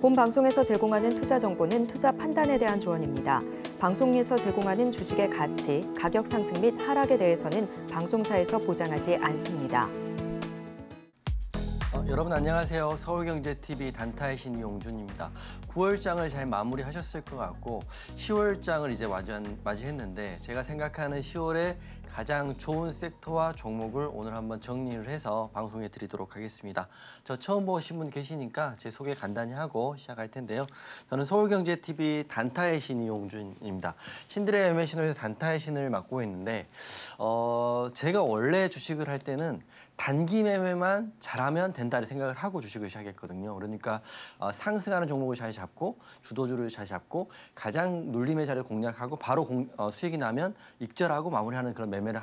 본 방송에서 제공하는 투자 정보는 투자 판단에 대한 조언입니다. 방송에서 제공하는 주식의 가치, 가격 상승 및 하락에 대해서는 방송사에서 보장하지 않습니다. 어, 여러분 안녕하세요. 서울경제TV 단타의 신용준입니다. 9월장을 잘 마무리하셨을 것 같고 10월장을 이제 완전 맞이했는데 제가 생각하는 10월에 가장 좋은 섹터와 종목을 오늘 한번 정리를 해서 방송해 드리도록 하겠습니다. 저 처음 보신 분 계시니까 제 소개 간단히 하고 시작할 텐데요. 저는 서울경제TV 단타의 신 이용준입니다. 신들의 매매 신호에서 단타의 신을 맡고 있는데 어, 제가 원래 주식을 할 때는 단기 매매만 잘하면 된다는 생각을 하고 주식을 시작했거든요. 그러니까 어, 상승하는 종목을 잘 잡고 주도주를 잘 잡고 가장 눌림의 자리를 공략하고 바로 공, 어, 수익이 나면 익절하고 마무리하는 그런 매매를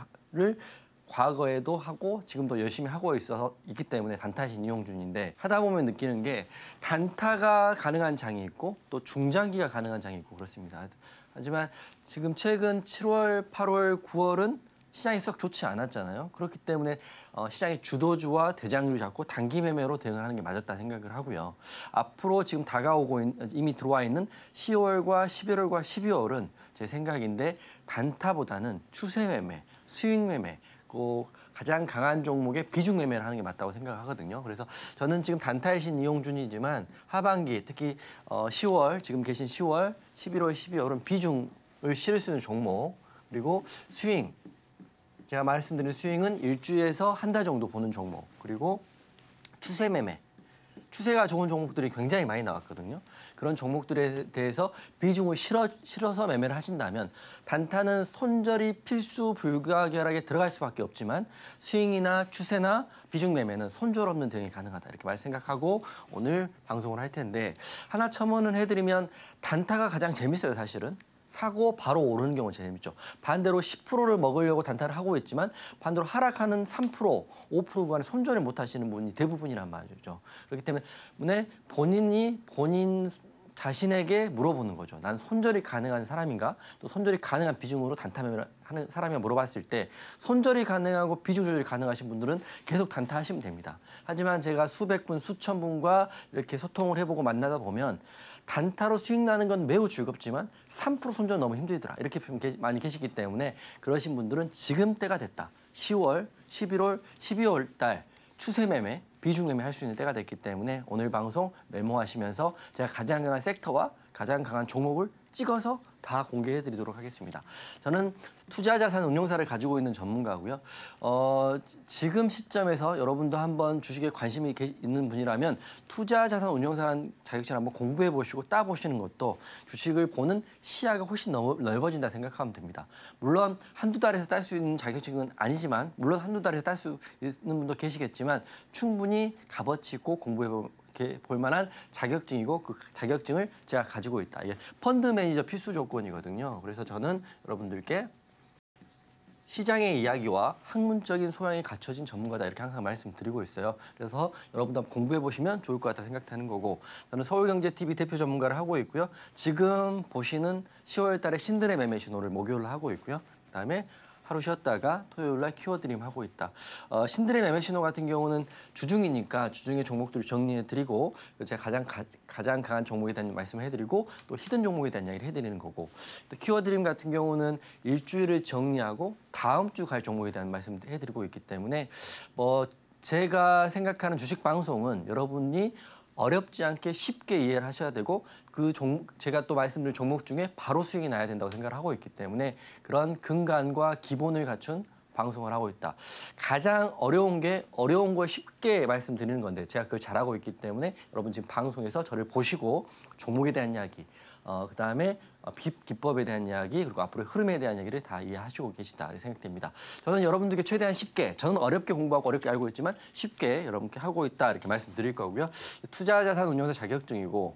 과거에도 하고 지금도 열심히 하고 있어서 있기 때문에 단타신 이용준인데 하다 보면 느끼는 게 단타가 가능한 장이 있고 또 중장기가 가능한 장이 있고 그렇습니다. 하지만 지금 최근 7월, 8월, 9월은 시장이 썩 좋지 않았잖아요. 그렇기 때문에 어, 시장의 주도주와 대장주를 잡고 단기 매매로 대응하는 게 맞았다 생각을 하고요. 앞으로 지금 다가오고 있, 이미 들어와 있는 10월과 11월과 12월은 제 생각인데 단타보다는 추세 매매, 수익 매매, 꼭 그 가장 강한 종목의 비중 매매를 하는 게 맞다고 생각하거든요. 그래서 저는 지금 단타의 신 이용준이지만 하반기 특히 어 10월 지금 계신 10월, 11월, 12월은 비중을 실을 수 있는 종목 그리고 스윙 제가 말씀드린 스윙은 일주에서 한 달 정도 보는 종목 그리고 추세 매매 추세가 좋은 종목들이 굉장히 많이 나왔거든요. 그런 종목들에 대해서 비중을 실어, 실어서 매매를 하신다면 단타는 손절이 필수 불가결하게 들어갈 수밖에 없지만 스윙이나 추세나 비중 매매는 손절 없는 대응이 가능하다 이렇게 말 생각하고 오늘 방송을 할 텐데 하나 첨언을 해드리면 단타가 가장 재밌어요 사실은 사고 바로 오르는 경우는 제일 재밌죠. 반대로 10%를 먹으려고 단타를 하고 있지만 반대로 하락하는 3%, 5% 구간에 손절을 못 하시는 분이 대부분이란 말이죠. 그렇기 때문에 네, 본인이 본인 자신에게 물어보는 거죠. 난 손절이 가능한 사람인가? 또 손절이 가능한 비중으로 단타매를 하는 사람이 물어봤을 때 손절이 가능하고 비중 조절이 가능하신 분들은 계속 단타하시면 됩니다. 하지만 제가 수백 분, 수천 분과 이렇게 소통을 해보고 만나다 보면 단타로 수익 나는 건 매우 즐겁지만 3% 손절 너무 힘들더라. 이렇게 많이 계시기 때문에 그러신 분들은 지금 때가 됐다. 10월, 11월, 12월 달 추세 매매, 비중 매매 할 수 있는 때가 됐기 때문에 오늘 방송 메모하시면서 제가 가장 강한 섹터와 가장 강한 종목을 찍어서 다 공개해 드리도록 하겠습니다. 저는 투자 자산 운용사를 가지고 있는 전문가고요. 어, 지금 시점에서 여러분도 한번 주식에 관심이 있는 분이라면 투자 자산 운용사라는 자격증을 한번 공부해 보시고 따 보시는 것도 주식을 보는 시야가 훨씬 넓어진다 생각하면 됩니다. 물론 한두 달에서 딸 수 있는 자격증은 아니지만 물론 한두 달에서 딸 수 있는 분도 계시겠지만 충분히 값어치 있고 공부해 이렇게 볼 만한 자격증이고 그 자격증을 제가 가지고 있다. 이게 펀드 매니저 필수 조건이거든요. 그래서 저는 여러분들께 시장의 이야기와 학문적인 소양이 갖춰진 전문가다 이렇게 항상 말씀드리고 있어요. 그래서 여러분도 한번 공부해 보시면 좋을 것 같다 생각되는 거고 저는 서울경제TV 대표 전문가를 하고 있고요. 지금 보시는 10월 달에 신들의 매매 신호를 목요일로 하고 있고요. 그다음에 하루 쉬었다가 토요일 날 키워드림 하고 있다. 어, 신들의 매매 신호 같은 경우는 주중이니까 주중의 종목들을 정리해 드리고 그 제가 가장 가, 가장 강한 종목에 대한 말씀을 해드리고 또 히든 종목에 대한 이야기를 해드리는 거고 또 키워드림 같은 경우는 일주일을 정리하고 다음 주 갈 종목에 대한 말씀을 해드리고 있기 때문에 뭐 제가 생각하는 주식 방송은 여러분이 어렵지 않게 쉽게 이해를 하셔야 되고 그 종, 제가 또 말씀드린 종목 중에 바로 수익이 나야 된다고 생각을 하고 있기 때문에 그런 근간과 기본을 갖춘 방송을 하고 있다. 가장 어려운 게 어려운 걸 쉽게 말씀드리는 건데 제가 그걸 잘하고 있기 때문에 여러분 지금 방송에서 저를 보시고 종목에 대한 이야기, 어, 그 다음에 어, 기법에 대한 이야기 그리고 앞으로 흐름에 대한 이야기를 다 이해하시고 계시다 이렇게 생각됩니다. 저는 여러분들께 최대한 쉽게 저는 어렵게 공부하고 어렵게 알고 있지만 쉽게 여러분께 하고 있다 이렇게 말씀드릴 거고요. 투자자산운용사 자격증이고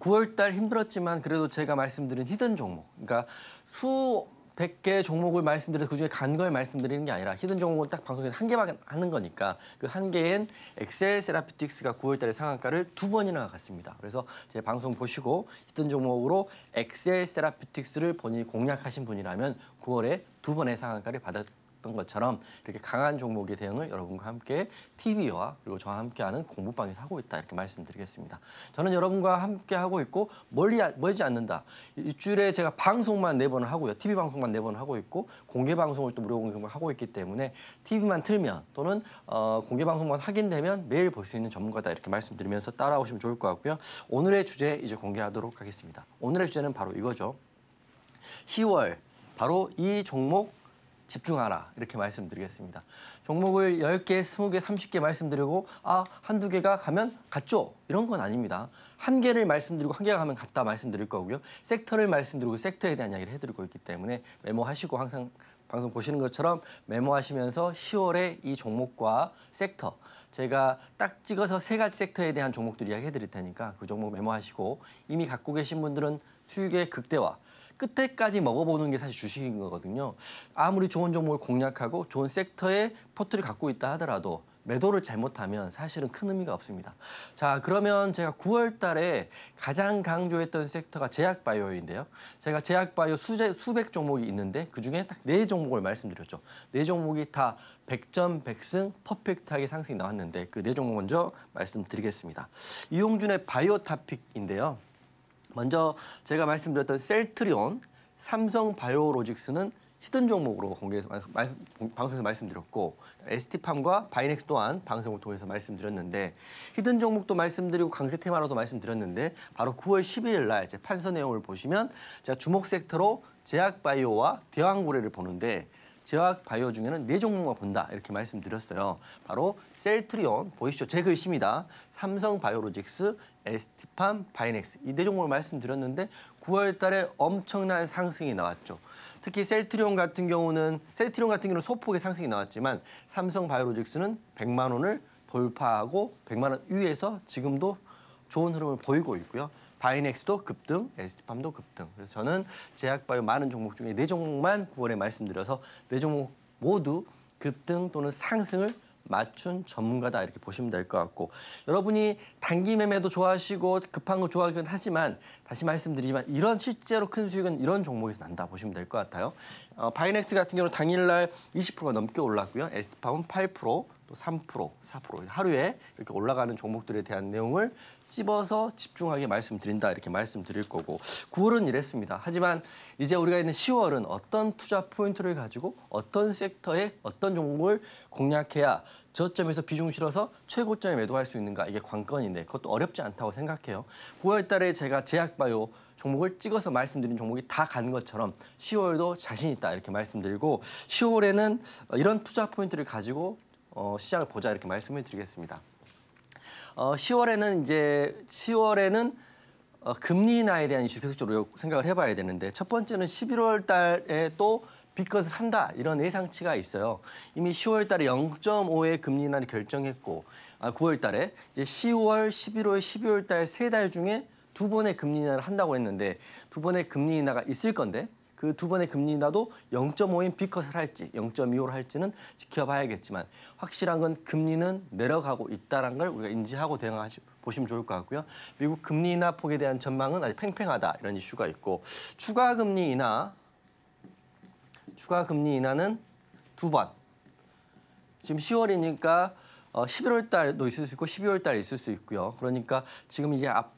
9월달 힘들었지만 그래도 제가 말씀드린 히든 종목 그러니까 수 100개 종목을 말씀드려서 그중에 간 걸 말씀드리는 게 아니라 히든 종목은 딱 방송에서 한 개만 하는 거니까 그 한 개인 엑셀 세라피틱스가 9월 달에 상한가를 두 번이나 갔습니다. 그래서 제 방송 보시고 히든 종목으로 엑셀 세라피틱스를 본인이 공략하신 분이라면 9월에 두 번의 상한가를 받았 했던 것처럼 이렇게 강한 종목의 대응을 여러분과 함께 TV와 그리고 저와 함께하는 공부방에서 하고 있다 이렇게 말씀드리겠습니다. 저는 여러분과 함께 하고 있고 멀리 멀지 않는다. 일주일에 제가 방송만 네 번을 하고요. TV 방송만 네 번을 하고 있고 공개 방송을 또 무료 공개 하고 있기 때문에 TV만 틀면 또는 어, 공개 방송만 확인되면 매일 볼 수 있는 전문가다 이렇게 말씀드리면서 따라오시면 좋을 것 같고요. 오늘의 주제 이제 공개하도록 하겠습니다. 오늘의 주제는 바로 이거죠. 10월 바로 이 종목 집중하라 이렇게 말씀드리겠습니다. 종목을 10개, 20개, 30개 말씀드리고 아, 한 두 개가 가면 갔죠. 이런 건 아닙니다. 한 개를 말씀드리고 한 개가 가면 갔다 말씀드릴 거고요. 섹터를 말씀드리고 섹터에 대한 이야기를 해드리고 있기 때문에 메모하시고 항상 방송 보시는 것처럼 메모하시면서 10월에 이 종목과 섹터 제가 딱 찍어서 세 가지 섹터에 대한 종목들 이야기해 드릴 테니까 그 종목 메모하시고 이미 갖고 계신 분들은 수익의 극대화 끝에까지 먹어보는 게 사실 주식인 거거든요. 아무리 좋은 종목을 공략하고 좋은 섹터에 포트를 갖고 있다 하더라도 매도를 잘못하면 사실은 큰 의미가 없습니다. 자, 그러면 제가 9월 달에 가장 강조했던 섹터가 제약바이오인데요. 제가 제약바이오 수제, 수백 종목이 있는데 그중에 딱 네 종목을 말씀드렸죠. 네 종목이 다 100점 100승 퍼펙트하게 상승이 나왔는데 그 네 종목 먼저 말씀드리겠습니다. 이용준의 바이오타픽인데요. 먼저 제가 말씀드렸던 셀트리온, 삼성 바이오로직스는 히든 종목으로 공개해서 말씀, 방송에서 말씀드렸고 ST팜과 바이넥스 또한 방송을 통해서 말씀드렸는데 히든 종목도 말씀드리고 강세 테마로도 말씀드렸는데 바로 9월 12일 날 이제 판서 내용을 보시면 제가 주목 섹터로 제약바이오와 대왕고래를 보는데 제약바이오 중에는 네 종목만 본다 이렇게 말씀드렸어요. 바로 셀트리온 보이시죠? 제 글씨입니다. 삼성바이오로직스, 에스티판, 바이넥스 이대 네 종목을 말씀드렸는데 9월 달에 엄청난 상승이 나왔죠. 특히 셀트리온 같은 경우는 셀트리온 같은 경우는 소폭의 상승이 나왔지만 삼성 바이오로직스는 100만 원을 돌파하고 100만 원 위에서 지금도 좋은 흐름을 보이고 있고요. 바이넥스도 급등, 에스티팜도 급등. 그래서 저는 제약바이오 많은 종목 중에 네 종목만 9월에 말씀드려서 네 종목 모두 급등 또는 상승을 맞춘 전문가다 이렇게 보시면 될 것 같고 여러분이 단기 매매도 좋아하시고 급한 거 좋아하긴 하지만 다시 말씀드리지만 이런 실제로 큰 수익은 이런 종목에서 난다 보시면 될 것 같아요. 어, 바이넥스 같은 경우는 당일날 20%가 넘게 올랐고요. 에스티팜은 8%, 또 3%, 4% 하루에 이렇게 올라가는 종목들에 대한 내용을 집어서 집중하게 말씀드린다 이렇게 말씀드릴 거고 9월은 이랬습니다. 하지만 이제 우리가 있는 10월은 어떤 투자 포인트를 가지고 어떤 섹터에 어떤 종목을 공략해야 저점에서 비중 실어서 최고점에 매도할 수 있는가 이게 관건인데 그것도 어렵지 않다고 생각해요. 9월 달에 제가 제약바이오 종목을 찍어서 말씀드린 종목이 다 간 것처럼 10월도 자신 있다 이렇게 말씀드리고 10월에는 이런 투자 포인트를 가지고 어, 시장을 보자 이렇게 말씀을 드리겠습니다. 어, 10월에는 이제 10월에는 어, 금리 인하에 대한 이슈 계속적으로 생각을 해봐야 되는데 첫 번째는 11월 달에 또 빚것을 한다 이런 예상치가 있어요. 이미 10월 달에 0.5의 금리 인하를 결정했고 아, 9월 달에 이제 10월, 11월, 12월 달세 달 중에 두 번의 금리 인하를 한다고 했는데 두 번의 금리 인하가 있을 건데 그두 번의 금리 인하도 0.5인 비컷을 할지 0.25를 할지는 지켜봐야겠지만 확실한 건 금리는 내려가고 있다는 걸 우리가 인지하고 대응하시 보시면 좋을 것 같고요. 미국 금리 인하 폭에 대한 전망은 아직 팽팽하다 이런 이슈가 있고 추가 금리 인하 추가 금리 인하는 두 번. 지금 10월이니까 11월 어, 달도 있을 수 있고 12월 달 있을 수 있고요. 그러니까 지금 이제 앞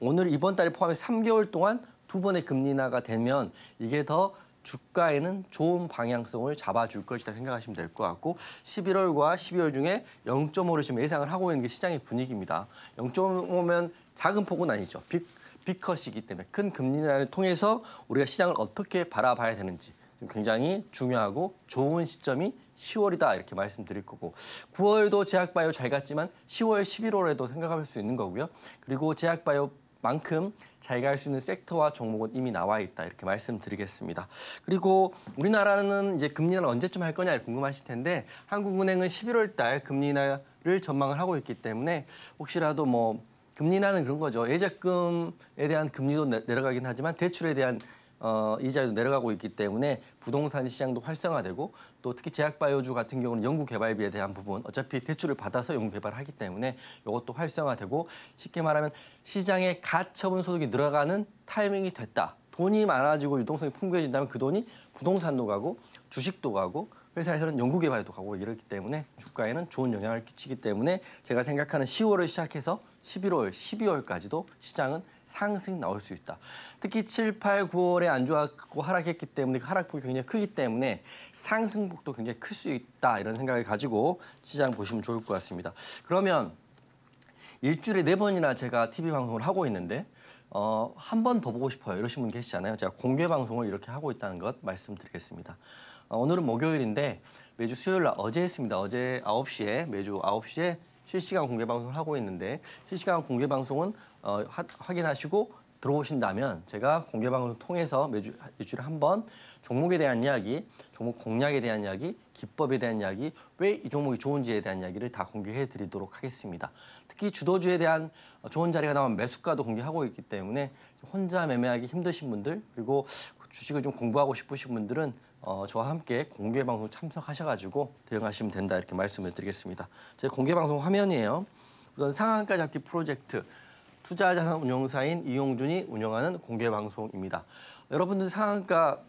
오늘 이번 달에 포함해서 3개월 동안 두분의 금리 나가 되면 이게 더 주가에는 좋은 방향성을 잡아줄 것이다 생각하시면 될 것 같고 11월과 12월 중에 0.5를 지금 예상을 하고 있는 게 시장의 분위기입니다. 0.5면 작은 폭은 아니죠. 빅, 빅컷이기 때문에 큰 금리 인하를 통해서 우리가 시장을 어떻게 바라봐야 되는지 굉장히 중요하고 좋은 시점이 10월이다 이렇게 말씀드릴 거고 9월도 제약바이오 잘 갔지만 10월, 11월에도 생각할 수 있는 거고요. 그리고 제약바이오 만큼 자기가 할 수 있는 섹터와 종목은 이미 나와 있다 이렇게 말씀드리겠습니다. 그리고 우리나라는 이제 금리를 언제쯤 할 거냐 궁금하실 텐데 한국은행은 11월 달 금리 를 전망을 하고 있기 때문에 혹시라도 뭐 금리 인는 그런 거죠. 예적금에 대한 금리도 내려가긴 하지만 대출에 대한 어, 이자도 내려가고 있기 때문에 부동산 시장도 활성화되고 또 특히 제약바이오주 같은 경우는 연구개발비에 대한 부분 어차피 대출을 받아서 연구개발하기 때문에 이것도 활성화되고 쉽게 말하면 시장의 가처분 소득이 늘어가는 타이밍이 됐다. 돈이 많아지고 유동성이 풍부해진다면 그 돈이 부동산도 가고 주식도 가고 회사에서는 연구개발도 가고 이렇기 때문에 주가에는 좋은 영향을 끼치기 때문에 제가 생각하는 10월을 시작해서 11월, 12월까지도 시장은 상승 나올 수 있다. 특히 7, 8, 9월에 안 좋았고 하락했기 때문에 그 하락폭이 굉장히 크기 때문에 상승폭도 굉장히 클 수 있다. 이런 생각을 가지고 시장 보시면 좋을 것 같습니다. 그러면 일주일에 네 번이나 제가 TV 방송을 하고 있는데 어, 한 번 더 보고 싶어요. 이러신 분 계시잖아요. 제가 공개 방송을 이렇게 하고 있다는 것 말씀드리겠습니다. 어, 오늘은 목요일인데 매주 수요일 날 어제 했습니다. 어제 9 시에 매주 아 시에 실시간 공개 방송을 하고 있는데 실시간 공개 방송은 어, 하, 확인하시고 들어오신다면 제가 공개 방송을 통해서 매주 일주일에 한 번 종목에 대한 이야기, 종목 공략에 대한 이야기, 기법에 대한 이야기, 왜 이 종목이 좋은지에 대한 이야기를 다 공개해 드리도록 하겠습니다. 특히 주도주에 대한 좋은 자리가 나면 매수가도 공개하고 있기 때문에 혼자 매매하기 힘드신 분들 그리고 그 주식을 좀 공부하고 싶으신 분들은 어, 저와 함께 공개 방송 참석하셔가지고 대응하시면 된다 이렇게 말씀을 드리겠습니다. 제 공개 방송 화면이에요. 우선 상한가 잡기 프로젝트 투자자산 운용사인 이용준이 운영하는 공개 방송입니다. 여러분들 상한가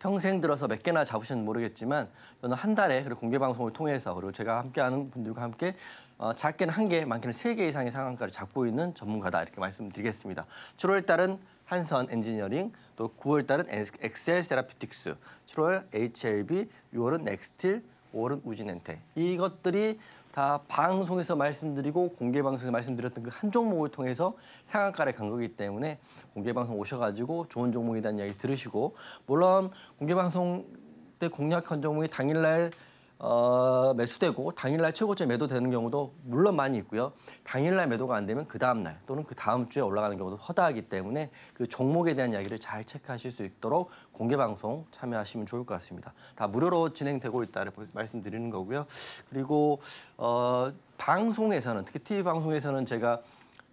평생 들어서 몇 개나 잡으셨는지 모르겠지만 저는 한 달에 그리고 공개 방송을 통해서 그리고 제가 함께하는 분들과 함께 어, 작게는 한 개, 많게는 세 개 이상의 상한가를 잡고 있는 전문가다 이렇게 말씀드리겠습니다. 7월 달은 한선 엔지니어링, 또 9월 달은 엑셀 세라피틱스, 7월 HLB, 6월은 넥스틸, 5월은 우진엔테 이것들이 다 방송에서 말씀드리고 공개 방송에서 말씀드렸던 그 한 종목을 통해서 상한가를 간 거기 때문에 공개 방송 오셔가지고 좋은 종목이라는 이야기 들으시고 물론 공개 방송 때 공략한 종목이 당일날 어, 매수되고 당일날 최고점 매도되는 경우도 물론 많이 있고요. 당일날 매도가 안 되면 그 다음날 또는 그 다음 주에 올라가는 경우도 허다하기 때문에 그 종목에 대한 이야기를 잘 체크하실 수 있도록 공개 방송 참여하시면 좋을 것 같습니다. 다 무료로 진행되고 있다를 말씀드리는 거고요. 그리고 어, 방송에서는 특히 TV 방송에서는 제가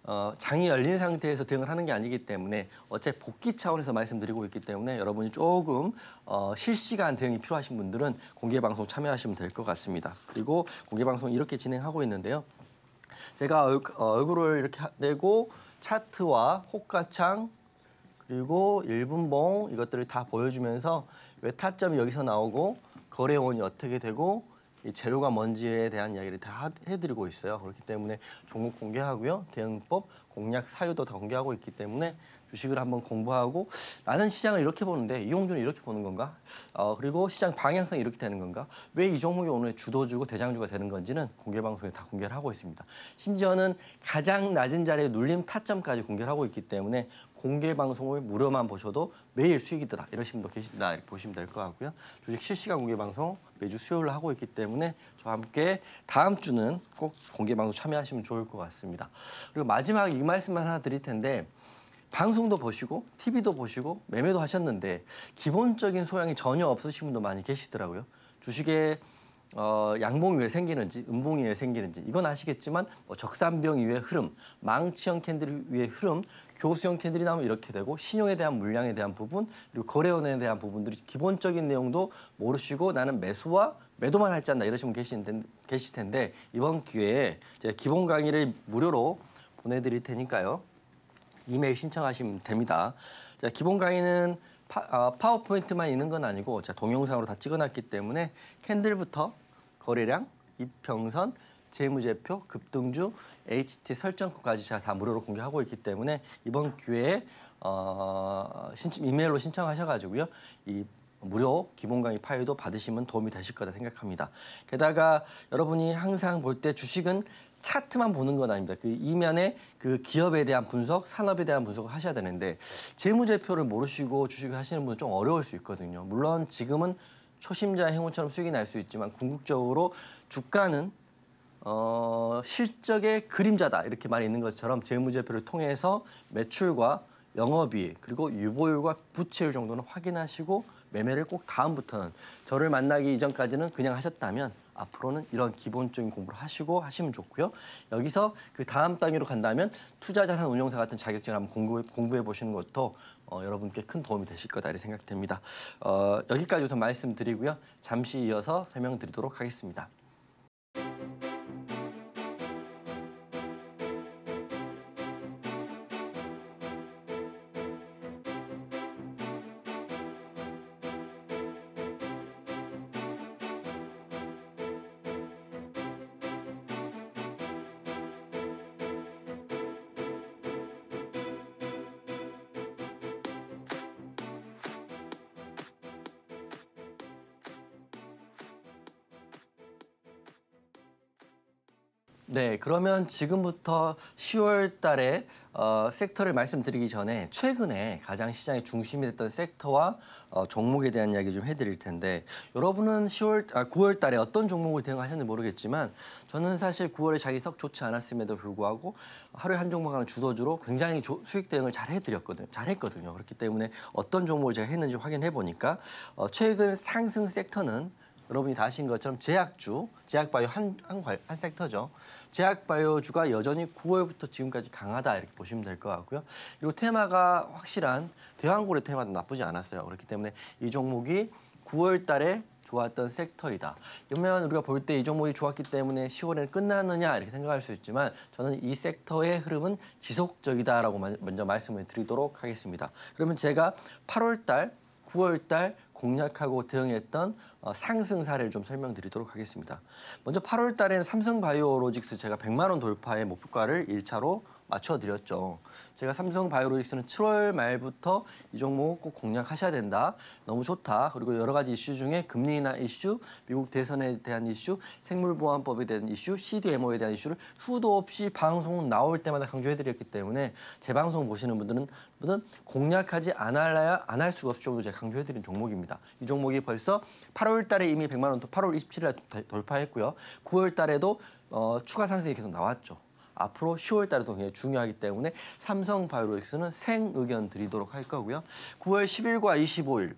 어, 장이 열린 상태에서 대응을 하는 게 아니기 때문에 어차피 복귀 차원에서 말씀드리고 있기 때문에 여러분이 조금 어, 실시간 대응이 필요하신 분들은 공개방송 참여하시면 될 것 같습니다. 그리고 공개방송 이렇게 진행하고 있는데요. 제가 얼, 어, 굴을 이렇게 내고 차트와 호가창 그리고 일분봉 이것들을 다 보여주면서 왜 타점이 여기서 나오고 거래원이 어떻게 되고 이 재료가 뭔지에 대한 이야기를 다 해드리고 있어요. 그렇기 때문에 종목 공개하고요. 대응법, 공략, 사유도 다 공개하고 있기 때문에 주식을 한번 공부하고 나는 시장을 이렇게 보는데 이용준는 이렇게 보는 건가? 어, 그리고 시장 방향성이 이렇게 되는 건가? 왜 이 종목이 오늘 주도주고 대장주가 되는 건지는 공개 방송에 다 공개를 하고 있습니다. 심지어는 가장 낮은 자리에 눌림 타점까지 공개를 하고 있기 때문에 공개 방송을 무료만 보셔도 매일 수익이더라 이러시는 분도 계신다 이렇게 보시면 될 것 같고요. 주식 실시간 공개 방송 매주 수요일 하고 있기 때문에 저와 함께 다음 주는 꼭 공개 방송 참여하시면 좋을 것 같습니다. 그리고 마지막 이 말씀만 하나 드릴 텐데 방송도 보시고 TV도 보시고 매매도 하셨는데 기본적인 소양이 전혀 없으신 분도 많이 계시더라고요. 주식에 어, 양봉이 왜 생기는지 음봉이 왜 생기는지 이건 아시겠지만 뭐 적산병 이후의 흐름, 망치형 캔들 위의 흐름, 교수형 캔들이 나오면 이렇게 되고 신용에 대한 물량에 대한 부분 그리고 거래원에 대한 부분들이 기본적인 내용도 모르시고 나는 매수와 매도만 할지 않나 이러시면 계신 텐, 계실 텐데 이번 기회에 제 기본 강의를 무료로 보내드릴 테니까요 이메일 신청하시면 됩니다. 자 기본 강의는 파, 어, 워포인트만 있는 건 아니고 제가 동영상으로 다 찍어놨기 때문에 캔들부터 거래량, 입평선 재무제표, 급등주, HT 설정까지 제가 다 무료로 공개하고 있기 때문에 이번 기회에 어, 신청, 이메일로 신청하셔가지고요. 이 무료 기본 강의 파일도 받으시면 도움이 되실 거다 생각합니다. 게다가 여러분이 항상 볼 때 주식은 차트만 보는 건 아닙니다. 그 이면에 그 기업에 대한 분석, 산업에 대한 분석을 하셔야 되는데 재무제표를 모르시고 주식을 하시는 분은 좀 어려울 수 있거든요. 물론 지금은 초심자 행운처럼 수익이 날 수 있지만 궁극적으로 주가는 어, 실적의 그림자다 이렇게 말이 있는 것처럼 재무제표를 통해서 매출과 영업이 그리고 유보율과 부채율 정도는 확인하시고 매매를 꼭 다음부터는 저를 만나기 이전까지는 그냥 하셨다면 앞으로는 이런 기본적인 공부를 하시고 하시면 좋고요. 여기서 그 다음 단계로 간다면 투자자산 운용사 같은 자격증을 한번 공부, 공부해 보시는 것도 어, 여러분께 큰 도움이 되실 거다 이렇게 생각됩니다. 어, 여기까지 우선 말씀드리고요. 잠시 이어서 설명드리도록 하겠습니다. 그러면 지금부터 10월 달에 어, 섹터를 말씀드리기 전에 최근에 가장 시장의 중심이 됐던 섹터와 어, 종목에 대한 이야기 좀 해드릴 텐데 여러분은 10월, 아, 9월 달에 어떤 종목을 대응하셨는지 모르겠지만 저는 사실 9월에 자기 석 좋지 않았음에도 불구하고 하루에 한 종목 하는 주도주로 굉장히 조, 수익 대응을 잘 해드렸거든요. 잘 했거든요. 그렇기 때문에 어떤 종목을 제가 했는지 확인해 보니까 어, 최근 상승 섹터는 여러분이 다 아신 것처럼 제약주, 제약바이오 한, 한, 한 섹터죠. 제약바이오주가 여전히 9월부터 지금까지 강하다 이렇게 보시면 될 것 같고요. 그리고 테마가 확실한 대왕고래 테마도 나쁘지 않았어요. 그렇기 때문에 이 종목이 9월 달에 좋았던 섹터이다. 그러면 우리가 볼 때 이 종목이 좋았기 때문에 10월에는 끝났느냐 이렇게 생각할 수 있지만 저는 이 섹터의 흐름은 지속적이다라고 먼저 말씀을 드리도록 하겠습니다. 그러면 제가 8월 달, 9월 달, 공략하고 대응했던 어, 상승 사례를 좀 설명드리도록 하겠습니다. 먼저 8월 달엔 삼성바이오로직스 제가 100만 원 돌파의 목표가를 1차로 맞춰드렸죠. 제가 삼성 바이오로직스는 7월 말부터 이 종목 꼭 공략하셔야 된다. 너무 좋다. 그리고 여러 가지 이슈 중에 금리 인 이슈, 미국 대선에 대한 이슈, 생물보안법에 대한 이슈, CDMO에 대한 이슈를 수도 없이 방송 나올 때마다 강조해드렸기 때문에 제 방송 보시는 분들은 분은 공략하지 않아야 안 할 수가 없을 정도로 제가 강조해드린 종목입니다. 이 종목이 벌써 8월 달에 이미 100만 원, 또 8월 27일 날 돌파했고요. 9월 달에도 어, 추가 상승이 계속 나왔죠. 앞으로 10월 달에도 굉장히 중요하기 때문에 삼성 바이오로직스는 생 의견 드리도록 할 거고요. 9월 10일과 25일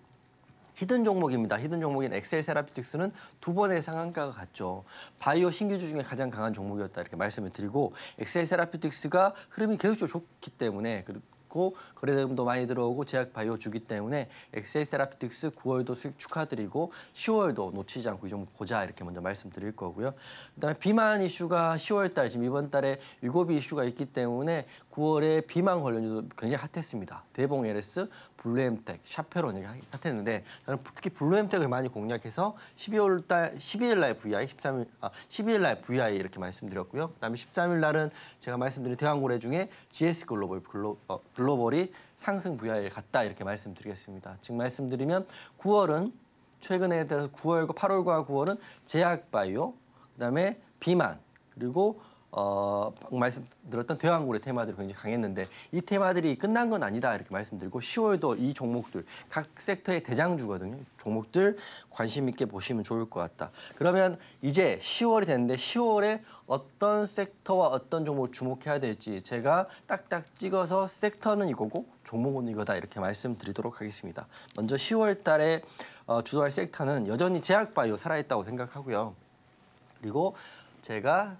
히든 종목입니다. 히든 종목인 엑셀 세라피틱스는 두 번의 상한가가 갔죠. 바이오 신규주 중에 가장 강한 종목이었다 이렇게 말씀을 드리고 엑셀 세라피틱스가 흐름이 계속 좋기 때문에 있고 거래대금도 많이 들어오고 제약 바이오 주기 때문에 엑셀 세라피틱스 9월도 수익 축하드리고 10월도 놓치지 않고 좀 보자 이렇게 먼저 말씀드릴 거고요. 그다음에 비만 이슈가 10월 달 지금 이번 달에 유고비 이슈가 있기 때문에 9월에 비만 관련주도 굉장히 핫했습니다. 대봉 LS, 블루 엠텍, 샤페론 이렇게 핫했는데 저는 특히 블루 엠텍을 많이 공략해서 12월 달 12일 날 VI, 13일 아 12일 날 VI 이렇게 말씀드렸고요. 그다음에 13일 날은 제가 말씀드린 대항고래 중에 GS 글로벌 글로, 어, 글로벌이 상승 VI를 갔다 이렇게 말씀드리겠습니다. 즉 말씀드리면 9월은 최근에 따라서 9월과 8월과 9월은 제약바이오, 그다음에 비만 그리고 어, 말씀 드렸던대왕골의 테마들이 굉장히 강했는데 이 테마들이 끝난 건 아니다 이렇게 말씀드리고 10월도 이 종목들 각 섹터의 대장주거든요. 종목들 관심 있게 보시면 좋을 것 같다. 그러면 이제 10월이 됐는데 10월에 어떤 섹터와 어떤 종목을 주목해야 될지 제가 딱딱 찍어서 섹터는 이거고 종목은 이거다 이렇게 말씀드리도록 하겠습니다. 먼저 10월 달에 어, 주도할 섹터는 여전히 제약바이오 살아있다고 생각하고요. 그리고 제가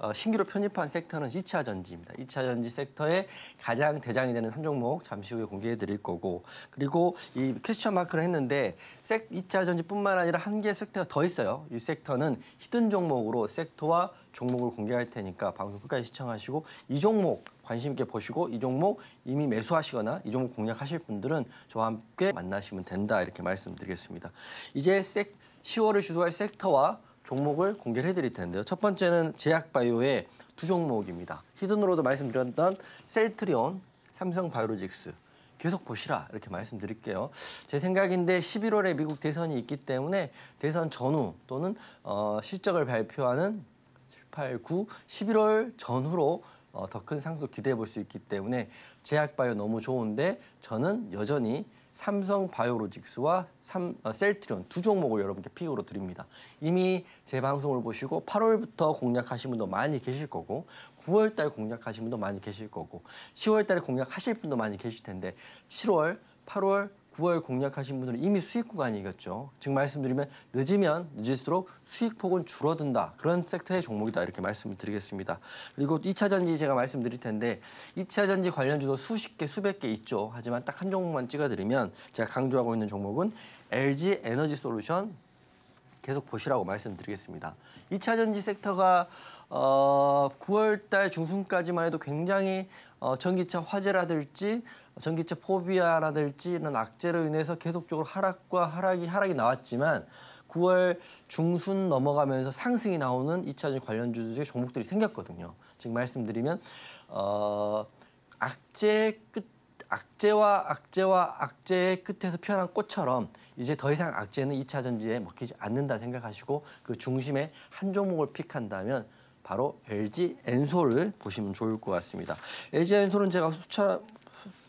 어, 신규로 편입한 섹터는 2차 전지입니다. 2차 전지 섹터의 가장 대장이 되는 한 종목 잠시 후에 공개해 드릴 거고 그리고 이 퀘스천 마크를 했는데 섹 2차 전지뿐만 아니라 한 개 섹터가 더 있어요. 이 섹터는 히든 종목으로 섹터와 종목을 공개할 테니까 방송 끝까지 시청하시고 이 종목 관심 있게 보시고 이 종목 이미 매수하시거나 이 종목 공략하실 분들은 저와 함께 만나시면 된다 이렇게 말씀드리겠습니다. 이제 섹 10월을 주도할 섹터와 종목을 공개를 해드릴 텐데요. 첫 번째는 제약바이오의 두 종목입니다. 히든으로도 말씀드렸던 셀트리온, 삼성바이오로직스 계속 보시라 이렇게 말씀드릴게요. 제 생각인데 11월에 미국 대선이 있기 때문에 대선 전후 또는 어, 실적을 발표하는 7, 8, 9, 11월 전후로 어, 더큰 상승 기대해 볼 수 있기 때문에 제약바이오 너무 좋은데 저는 여전히 삼성 바이오로직스와 삼, 어, 셀트리온 두 종목을 여러분께 픽으로 드립니다. 이미 제 방송을 보시고 8월부터 공략하신 분도 많이 계실 거고 9월달 공략하신 분도 많이 계실 거고 10월달에 공략하실 분도 많이 계실 텐데 7월, 8월, 9월 공략하신 분들은 이미 수익 구간이겠죠. 즉 말씀드리면 늦으면 늦을수록 수익폭은 줄어든다. 그런 섹터의 종목이다. 이렇게 말씀을 드리겠습니다. 그리고 2차 전지 제가 말씀드릴 텐데 2차 전지 관련주도 수십 개, 수백 개 있죠. 하지만 딱 한 종목만 찍어드리면 제가 강조하고 있는 종목은 LG 에너지 솔루션 계속 보시라고 말씀드리겠습니다. 2차 전지 섹터가 어, 9월 달 중순까지만 해도 굉장히 어, 전기차 화재라든지 전기차 포비아라든지 는 악재로 인해서 계속적으로 하락과 하락이 하락이 나왔지만 9월 중순 넘어가면서 상승이 나오는 2차전 관련주들의 종목들이 생겼거든요. 지금 말씀드리면 어, 악재 끝 악재와 악재와 악재의 끝에서 피어난 꽃처럼 이제 더 이상 악재는 2차 전지에 먹히지 않는다 생각하시고 그 중심에 한 종목을 픽한다면 바로 LG 엔솔을 보시면 좋을 것 같습니다. LG 엔솔은 제가 수차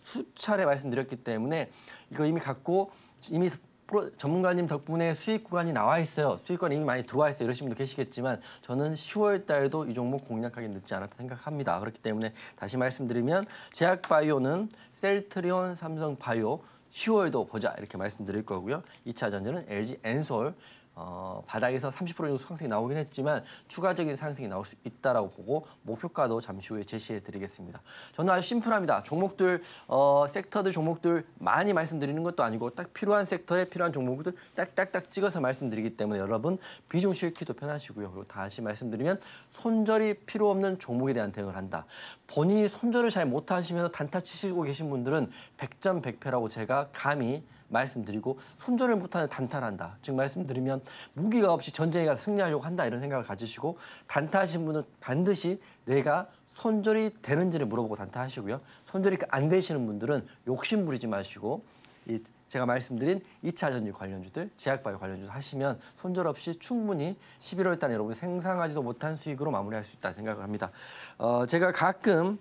수차례 말씀드렸기 때문에 이거 이미 갖고 이미 프로, 전문가님 덕분에 수익 구간이 나와 있어요. 수익 구 이미 많이 들어와 있어요. 이러신 분도 계시겠지만 저는 10월 달도 이 종목 공략하기 늦지 않았다 생각합니다. 그렇기 때문에 다시 말씀드리면 제약바이오는 셀트리온, 삼성바이오 10월도 보자 이렇게 말씀드릴 거고요. 2차 전지는 LG 엔솔 어, 바닥에서 30% 정도 상승이 나오긴 했지만 추가적인 상승이 나올 수 있다라고 보고 목표가도 잠시 후에 제시해 드리겠습니다. 저는 아주 심플합니다. 종목들 어, 섹터들 종목들 많이 말씀드리는 것도 아니고 딱 필요한 섹터에 필요한 종목들 딱딱딱 찍어서 말씀드리기 때문에 여러분 비중 실기도 편하시고요. 그리고 다시 말씀드리면 손절이 필요 없는 종목에 대한 대응을 한다. 본인이 손절을 잘 못하시면서 단타 치시고 계신 분들은 100점 100패라고 제가 감히 말씀드리고 손절을 못하는 단타한다. 를즉 말씀드리면 무기가 없이 전쟁에 가서 승리하려고 한다 이런 생각을 가지시고 단타하신 분은 반드시 내가 손절이 되는지를 물어보고 단타하시고요. 손절이 그 안 되시는 분들은 욕심 부리지 마시고 이 제가 말씀드린 2차 전지 관련주들, 제약바이오 관련주들 하시면 손절 없이 충분히 11월 달에 여러분 생산하지도 못한 수익으로 마무리할 수 있다 생각을 합니다. 어, 제가 가끔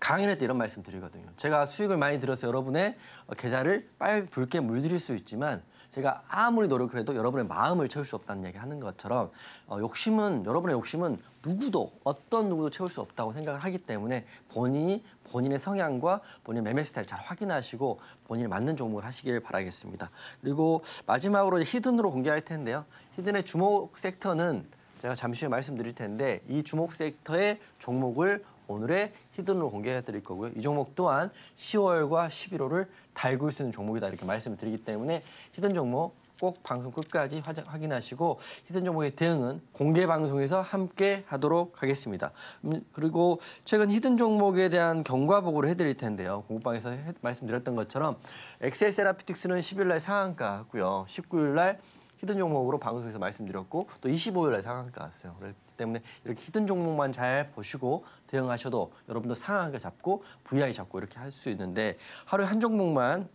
강연할 때 이런 말씀 드리거든요. 제가 수익을 많이 들어서 여러분의 계좌를 빨 붉게 물들일 수 있지만 제가 아무리 노력을 해도 여러분의 마음을 채울 수 없다는 얘기 하는 것처럼 어, 욕심은 여러분의 욕심은 누구도 어떤 누구도 채울 수 없다고 생각을 하기 때문에 본인이 본인의 성향과 본인의 매매 스타일 잘 확인하시고 본인이 맞는 종목을 하시길 바라겠습니다. 그리고 마지막으로 히든으로 공개할 텐데요. 히든의 주목 섹터는 제가 잠시 후에 말씀드릴 텐데 이 주목 섹터의 종목을 오늘의 히든으로 공개해 드릴 거고요. 이 종목 또한 10월과 11월을 달굴 수 있는 종목이다 이렇게 말씀을 드리기 때문에 히든 종목 꼭 방송 끝까지 확인하시고 히든 종목의 대응은 공개 방송에서 함께 하도록 하겠습니다. 음, 그리고 최근 히든 종목에 대한 경과 보고를 해드릴 텐데요. 공부방에서 말씀드렸던 것처럼 엑셀세라피틱스는 10일날 상한가 고요 19일날 히든 종목으로 방송에서 말씀드렸고 또 25일날 상한가 였어요 때문에 이렇게 히든 종목만 잘 보시고 대응하셔도 여러분도 상하게 잡고 VI 잡고 이렇게 할 수 있는데 하루에 한 종목만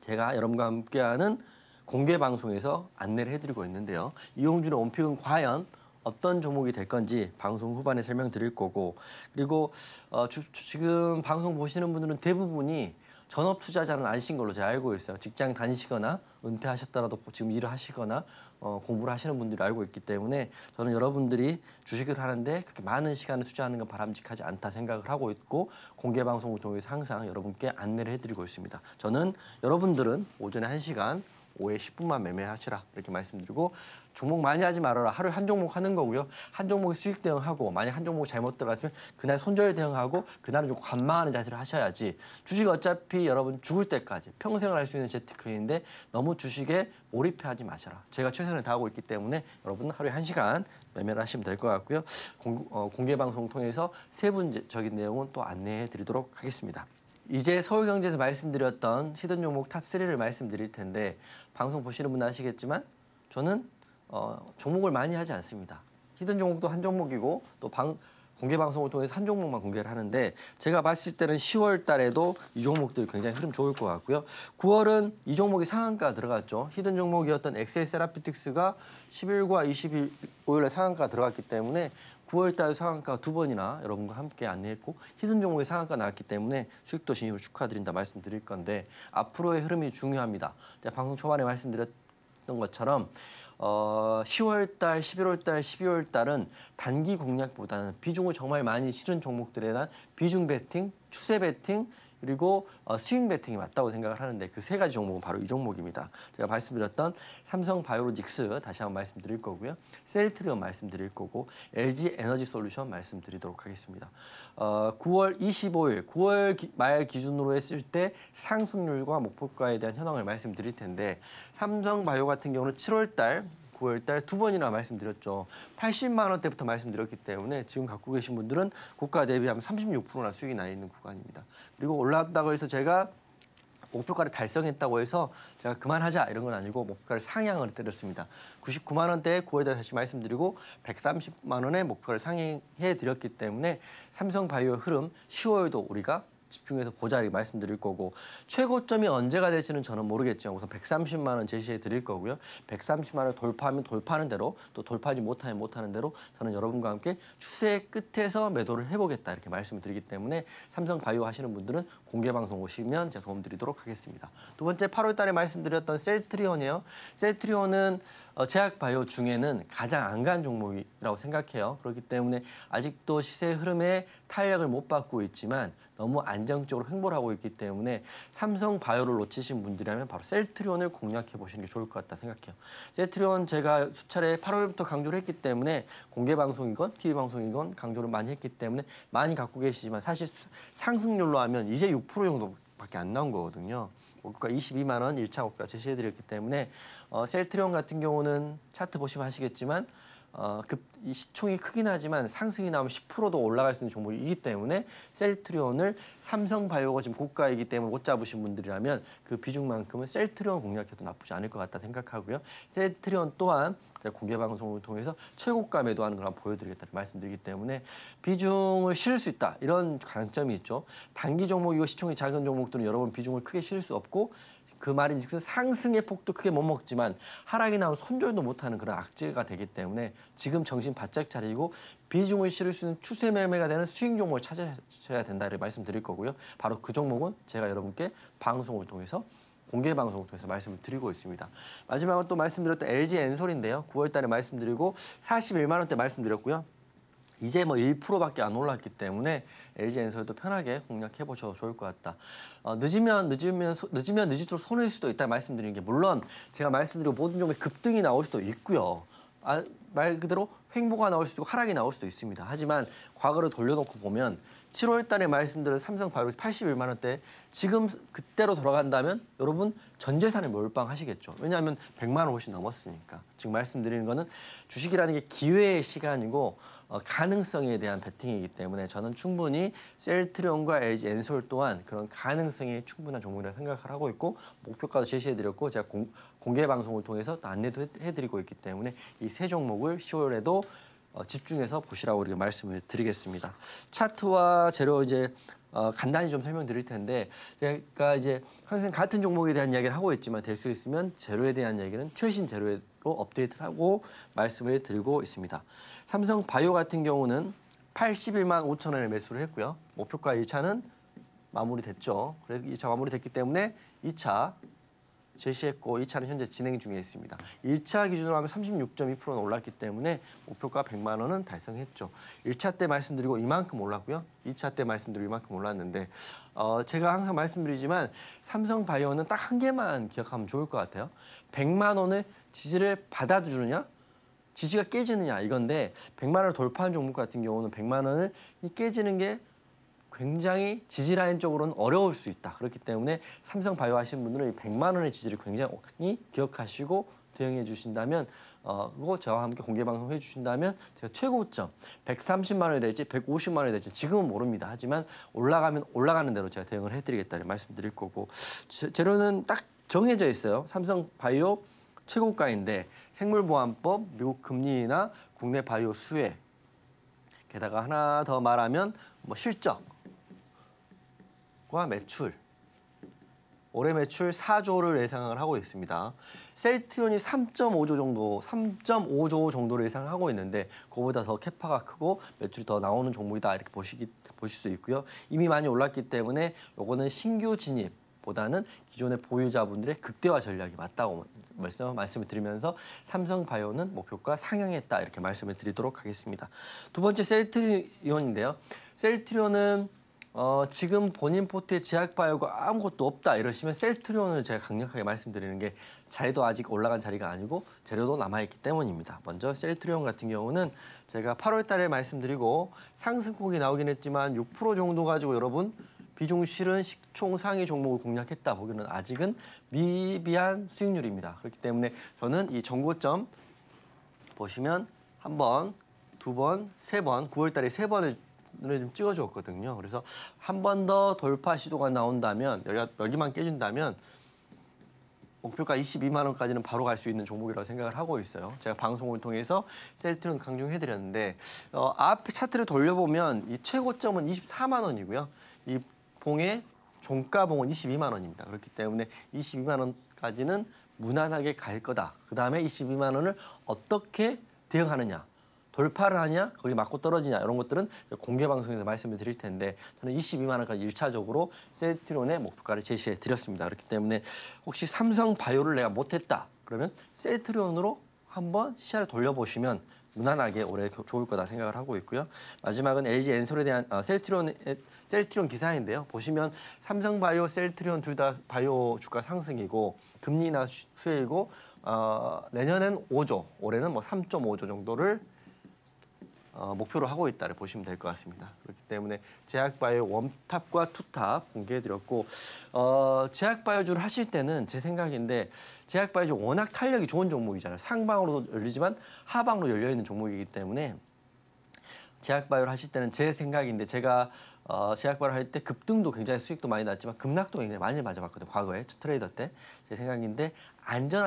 제가 여러분과 함께하는 공개 방송에서 안내를 해드리고 있는데요. 이용준의 온픽은 과연 어떤 종목이 될 건지 방송 후반에 설명드릴 거고 그리고 어, 주, 지금 방송 보시는 분들은 대부분이 전업 투자자는 아니신 걸로 제가 알고 있어요. 직장 다니시거나 은퇴하셨더라도 지금 일을 하시거나 어, 공부를 하시는 분들이 알고 있기 때문에 저는 여러분들이 주식을 하는데 그렇게 많은 시간을 투자하는 건 바람직하지 않다 생각을 하고 있고 공개 방송을 통해서 항상 여러분께 안내를 해드리고 있습니다. 저는 여러분들은 오전에 1시간 오후에 10분만 매매하시라 이렇게 말씀드리고 종목 많이 하지 말아라. 하루에 한 종목 하는 거고요. 한 종목에 수익 대응하고 만약 한 종목 잘못 들어갔으면 그날 손절 대응하고 그날은 좀 관망하는 자세를 하셔야지 주식 어차피 여러분 죽을 때까지 평생을 할 수 있는 재테크인데 너무 주식에 몰입하지 마셔라. 제가 최선을 다하고 있기 때문에 여러분 은 하루에 한 시간 매매를 하시면 될 것 같고요. 공, 어, 공개 방송 통해서 세분적인 내용은 또 안내해 드리도록 하겠습니다. 이제 서울경제에서 말씀드렸던 히든 종목 탑3를 말씀드릴 텐데 방송 보시는 분 아시겠지만 저는 어, 종목을 많이 하지 않습니다. 히든 종목도 한 종목이고 또 방, 공개 방송을 통해서 한 종목만 공개를 하는데 제가 봤을 때는 10월 달에도 이 종목들 굉장히 흐름 좋을 것 같고요. 9월은 이 종목이 상한가 들어갔죠. 히든 종목이었던 엑셀 세라피틱스가 11일과 20일, 5일에 상한가 들어갔기 때문에 9월 달 상한가 두 번이나 여러분과 함께 안내했고 히든 종목의 상한가 나왔기 때문에 수익도 진입을 축하드린다 말씀드릴 건데 앞으로의 흐름이 중요합니다. 제가 방송 초반에 말씀드렸던 것처럼 어, 10월 달, 11월 달, 12월 달은 단기 공략보다는 비중을 정말 많이 실은 종목들에 대한 비중 배팅 추세 배팅 그리고 어, 스윙 베팅이 맞다고 생각을 하는데 그 세 가지 종목은 바로 이 종목입니다. 제가 말씀드렸던 삼성 바이오로직스 다시 한번 말씀드릴 거고요. 셀트리온 말씀드릴 거고 LG 에너지 솔루션 말씀드리도록 하겠습니다. 어, 9월 25일, 9월 기, 말 기준으로 했을 때 상승률과 목표가에 대한 현황을 말씀드릴 텐데 삼성 바이오 같은 경우는 7월 달 9월 달두 번이나 말씀드렸죠. 80만 원대부터 말씀드렸기 때문에 지금 갖고 계신 분들은 고가 대비하면 36%나 수익이 나 있는 구간입니다. 그리고 올라왔다고 해서 제가 목표가를 달성했다고 해서 제가 그만하자 이런 건 아니고 목표가를 상향을 때렸습니다. 99만 원대에 9월에 다시 말씀드리고 130만 원의 목표를 상향해 드렸기 때문에 삼성바이오 흐름 10월도 우리가 집중해서 보자 이렇게 말씀드릴 거고 최고점이 언제가 될지는 저는 모르겠지만 우선 130만 원 제시해 드릴 거고요. 130만 원을 돌파하면 돌파하는 대로 또 돌파하지 못하면 못하는 대로 저는 여러분과 함께 추세 끝에서 매도를 해보겠다 이렇게 말씀을 드리기 때문에 삼성 바이오 하시는 분들은 공개 방송 오시면 제가 도움드리도록 하겠습니다. 두 번째 8월 달에 말씀드렸던 셀트리온이에요. 셀트리온은 어, 제약 바이오 중에는 가장 안간 종목이라고 생각해요. 그렇기 때문에 아직도 시세 흐름에 탄력을 못 받고 있지만 너무 안정적으로 횡보를 하고 있기 때문에 삼성 바이오를 놓치신 분들이라면 바로 셀트리온을 공략해 보시는 게 좋을 것 같다 생각해요. 셀트리온 제가 수차례 8월부터 강조를 했기 때문에 공개 방송이건 TV 방송이건 강조를 많이 했기 때문에 많이 갖고 계시지만 사실 상승률로 하면 이제 6% 정도밖에 안 나온 거거든요. 목표가 22만 그러니까 원 1차 목표가 제시해드렸기 때문에 어, 셀트리온 같은 경우는 차트 보시면 아시겠지만 어, 급이 시총이 크긴 하지만 상승이 나오면 10%도 올라갈 수 있는 종목이기 때문에 셀트리온을 삼성바이오가 지금 고가이기 때문에 못 잡으신 분들이라면 그 비중만큼은 셀트리온 공략해도 나쁘지 않을 것 같다 생각하고요. 셀트리온 또한 제가 공개 방송을 통해서 최고가 매도하는 걸 한번 보여드리겠다는 말씀드리기 때문에 비중을 실을 수 있다 이런 강점이 있죠. 단기 종목이고 시총이 작은 종목들은 여러분 비중을 크게 실을 수 없고 그 말인즉슨 상승의 폭도 크게 못 먹지만 하락이 나오면 손절도 못하는 그런 악재가 되기 때문에 지금 정신 바짝 차리고 비중을 실을 수 있는 추세 매매가 되는 수익 종목을 찾으셔야 된다를 말씀드릴 거고요. 바로 그 종목은 제가 여러분께 방송을 통해서 공개 방송을 통해서 말씀을 드리고 있습니다. 마지막으또 말씀드렸던 LG 엔솔인데요. 9월 달에 말씀드리고 41만 원대 말씀드렸고요. 이제 뭐 1%밖에 안 올랐기 때문에 LG 엔솔도 편하게 공략해 보셔도 좋을 것 같다. 어, 늦으면 늦으면 소, 늦으면 늦을수록 손해일 수도 있다 말씀드리는 게 물론 제가 말씀드린 모든 종목의 급등이 나올 수도 있고요. 아, 말 그대로 횡보가 나올 수도 있고 하락이 나올 수도 있습니다. 하지만 과거를 돌려놓고 보면 7월 달에 말씀드린 삼성 바이오 81만 원대 지금 그때로 돌아간다면 여러분 전 재산을 몰빵 하시겠죠. 왜냐하면 100만 원 훨씬 넘었으니까. 지금 말씀드리는 거는 주식이라는 게 기회의 시간이고 어, 가능성에 대한 베팅이기 때문에 저는 충분히 셀트리온과 LG 엔솔 또한 그런 가능성이 충분한 종목이라 고 생각을 하고 있고 목표가도 제시해드렸고 제가 공, 공개 방송을 통해서 또 안내도 해드리고 있기 때문에 이 세 종목을 10월에도 어, 집중해서 보시라고 이렇게 말씀을 드리겠습니다. 차트와 재료 이제 어, 간단히 좀 설명드릴 텐데 제가 이제 항상 같은 종목에 대한 이야기를 하고 있지만 될 수 있으면 재료에 대한 이야기는 최신 재료에 업데이트하고 를 말씀을 드리고 있습니다. 삼성 바이오 같은 경우는 81만 5천 원에 매수를 했고요. 목표가 1차는 마무리됐죠. 그래서 2차 마무리됐기 때문에 2차 제시했고 2차는 현재 진행 중에 있습니다. 1차 기준으로 하면 36.2%는 올랐기 때문에 목표가 100만 원은 달성했죠. 1차 때 말씀드리고 이만큼 올랐고요. 2차 때 말씀드리고 이만큼 올랐는데 어, 제가 항상 말씀드리지만 삼성바이오는 딱 한 개만 기억하면 좋을 것 같아요. 100만 원의 지지를 받아주느냐 지지가 깨지느냐 이건데 100만 원을 돌파한 종목 같은 경우는 100만 원을 깨지는 게 굉장히 지지라인 쪽으로는 어려울 수 있다. 그렇기 때문에 삼성 바이오 하신 분들은 이 100만 원의 지지를 굉장히 기억하시고 대응해 주신다면 어, 그거 저와 함께 공개 방송 해 주신다면 제가 최고점 130만 원이 될지 150만 원이 될지 지금은 모릅니다. 하지만 올라가면 올라가는 대로 제가 대응을 해 드리겠다는 말씀드릴 거고 제, 재료는 딱 정해져 있어요. 삼성 바이오 최고가인데 생물보안법, 미국 금리나 국내 바이오 수혜 게다가 하나 더 말하면 뭐 실적 와 매출 올해 매출 4조를 예상을 하고 있습니다. 셀트온이 3.5조 정도, 3.5조 정도를 예상하고 있는데 그보다 더 캐파가 크고 매출이 더 나오는 종목이다 이렇게 보시기, 보실 수 있고요. 이미 많이 올랐기 때문에 요거는 신규 진입 보다는 기존의 보유자분들의 극대화 전략이 맞다고 말씀, 말씀을 드리면서 삼성바이오는 목표가 상향했다 이렇게 말씀을 드리도록 하겠습니다. 두 번째 셀트리온인데요. 셀트리온은 어, 지금 본인 포트에 제약 바이오가 아무것도 없다 이러시면 셀트리온을 제가 강력하게 말씀드리는 게 자리도 아직 올라간 자리가 아니고 재료도 남아있기 때문입니다. 먼저 셀트리온 같은 경우는 제가 8월 달에 말씀드리고 상승폭이 나오긴 했지만 6% 정도 가지고 여러분 비중 실은 식총 상위 종목을 공략했다 보기는 아직은 미비한 수익률입니다. 그렇기 때문에 저는 이 정고점 보시면 한 번, 두 번, 세 번, 9월 달에 세 번을 눈에 좀 찍어주었거든요. 그래서 한 번 더 돌파 시도가 나온다면 여기가, 여기만 깨진다면 목표가 22만 원까지는 바로 갈 수 있는 종목이라고 생각을 하고 있어요. 제가 방송을 통해서 셀트는 강조해드렸는데 어, 앞 차트를 돌려보면 이 최고점은 24만 원이고요. 이 봉의 종가봉은 22만 원입니다. 그렇기 때문에 22만 원까지는 무난하게 갈 거다. 그 다음에 22만 원을 어떻게 대응하느냐. 돌파를 하냐 거기 맞고 떨어지냐 이런 것들은 공개 방송에서 말씀을 드릴 텐데 저는 22만 원까지 1차적으로세트론의 목표가를 제시해 드렸습니다. 그렇기 때문에 혹시 삼성 바이오를 내가 못했다 그러면 세트론으로 한번 시야를 돌려보시면 무난하게 올해 좋을 거다 생각을 하고 있고요. 마지막은 LG 엔솔에 대한 아, 셀트리온 셀트리온 기사인데요. 보시면 삼성바이오, 셀트리온 둘 다 바이오 주가 상승이고 금리나 수혜이고 어, 내년엔 5조, 올해는 뭐 3.5조 정도를 어, 목표로 하고 있다를 보시면 될 것 같습니다. 그렇기 때문에 제약바이오 원탑과 투탑 공개해드렸고 어, 제약바이오주를 하실 때는 제 생각인데 제약바이오주 워낙 탄력이 좋은 종목이잖아요. 상방으로도 열리지만 하방으로 열려있는 종목이기 때문에 제약바이오를 하실 때는 제 생각인데 제가 어, 제약발을 할때 급등도 굉장히 수익도 많이 났지만 급락도 굉장히 많이 맞아봤거든요. 과거에 트레이더 때 제 생각인데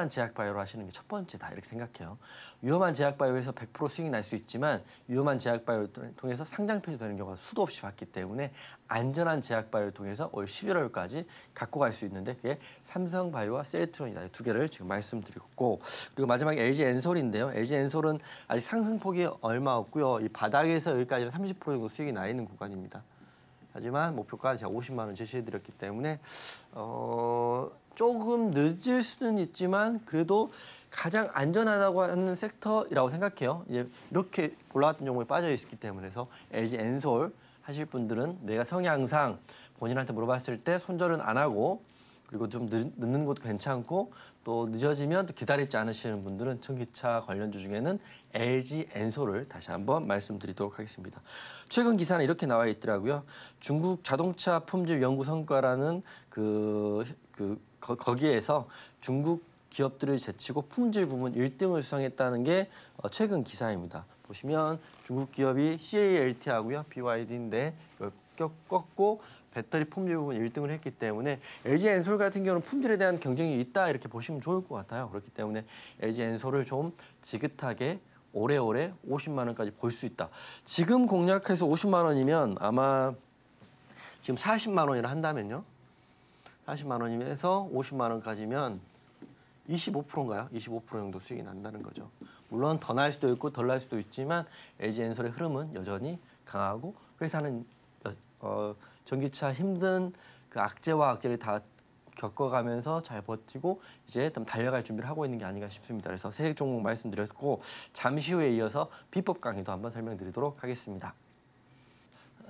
안전한 제약 바이오로 하시는 게 첫 번째다 이렇게 생각해요. 위험한 제약 바이오에서 100% 수익이 날 수 있지만 위험한 제약 바이오를 통해서 상장 폐지되는 경우가 수도 없이 봤기 때문에 안전한 제약 바이오를 통해서 올 11월까지 갖고 갈 수 있는데 그게 삼성바이오와 셀트론이다. 이두 개를 지금 말씀드리고 그리고 마지막에 LG 엔솔인데요. LG 엔솔은 아직 상승폭이 얼마 없고요. 이 바닥에서 여기까지는 30% 정도 수익이 나 있는 구간입니다. 하지만 목표가 제가 50만 원 제시해드렸기 때문에 어, 조금 늦을 수는 있지만 그래도 가장 안전하다고 하는 섹터라고 생각해요. 이제 이렇게 올라왔던 종목에 빠져 있기 때문에서 LG 엔솔 하실 분들은 내가 성향상 본인한테 물어봤을 때 손절은 안 하고 그리고 좀 늦, 는 것도 괜찮고 또 늦어지면 또 기다리지 않으시는 분들은 전기차 관련주 중에는 LG 엔소를 다시 한번 말씀드리도록 하겠습니다. 최근 기사는 이렇게 나와 있더라고요. 중국 자동차 품질 연구 성과라는 그, 그 거, 거기에서 중국 기업들을 제치고 품질 부문 1등을 수상했다는 게 어, 최근 기사입니다. 보시면 중국 기업이 CALT하고요, BYD인데 꺾고 배터리 품질 부분 1등을 했기 때문에 LG 엔솔 같은 경우는 품질에 대한 경쟁이 있다 이렇게 보시면 좋을 것 같아요. 그렇기 때문에 LG 엔솔을 좀 지긋하게 오래오래 50만 원까지 볼 수 있다. 지금 공략해서 50만 원이면 아마 지금 40만 원이라 한다면요. 40만 원이면서 50만 원까지면 25%인가요? 25% 정도 수익이 난다는 거죠. 물론 더 날 수도 있고 덜 날 수도 있지만 LG 엔솔의 흐름은 여전히 강하고 회사는 어, 전기차 힘든 그 악재와 악재를 다 겪어가면서 잘 버티고 이제 달려갈 준비를 하고 있는 게 아닌가 싶습니다. 그래서 세 종목 말씀드렸고 잠시 후에 이어서 비법 강의도 한번 설명드리도록 하겠습니다.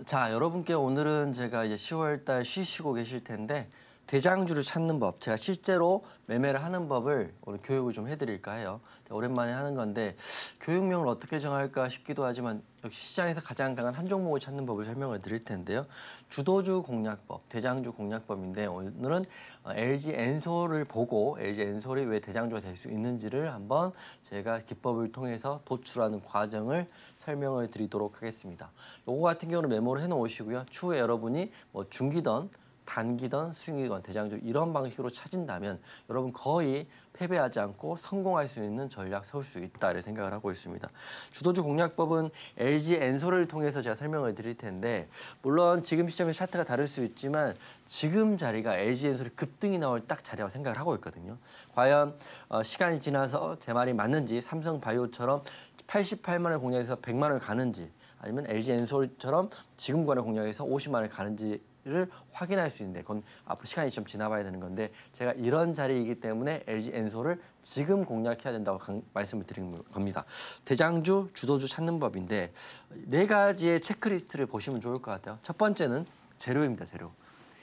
자, 여러분께 오늘은 제가 이제 10월 달 쉬시고 계실 텐데 대장주를 찾는 법, 제가 실제로 매매를 하는 법을 오늘 교육을 좀 해드릴까 해요. 오랜만에 하는 건데 교육명을 어떻게 정할까 싶기도 하지만 역시 시장에서 가장 강한 한 종목을 찾는 법을 설명을 드릴 텐데요. 주도주 공략법, 대장주 공략법인데 오늘은 어, LG 엔솔을 보고 LG 엔솔이 왜 대장주가 될 수 있는지를 한번 제가 기법을 통해서 도출하는 과정을 설명을 드리도록 하겠습니다. 요거 같은 경우는 메모를 해놓으시고요. 추후에 여러분이 뭐 중기던 단기던, 수익이건, 대장주 이런 방식으로 찾은다면 여러분 거의 패배하지 않고 성공할 수 있는 전략 세울 수 있다를 생각을 하고 있습니다. 주도주 공략법은 LG 엔솔을 통해서 제가 설명을 드릴 텐데 물론 지금 시점에 차트가 다를 수 있지만 지금 자리가 LG 엔솔이 급등이 나올 딱 자리라고 생각을 하고 있거든요. 과연 어, 시간이 지나서 제 말이 맞는지 삼성바이오처럼 88만 원 공략에서 100만 원 가는지 아니면 LG 엔솔처럼 지금과의 공략에서 50만 원 가는지 를 확인할 수 있는데 그건 앞으로 시간이 좀 지나봐야 되는 건데 제가 이런 자리이기 때문에 LG 엔소를 지금 공략해야 된다고 강, 말씀을 드린 겁니다. 대장주, 주도주 찾는 법인데 네 가지의 체크리스트를 보시면 좋을 것 같아요. 첫 번째는 재료입니다, 재료.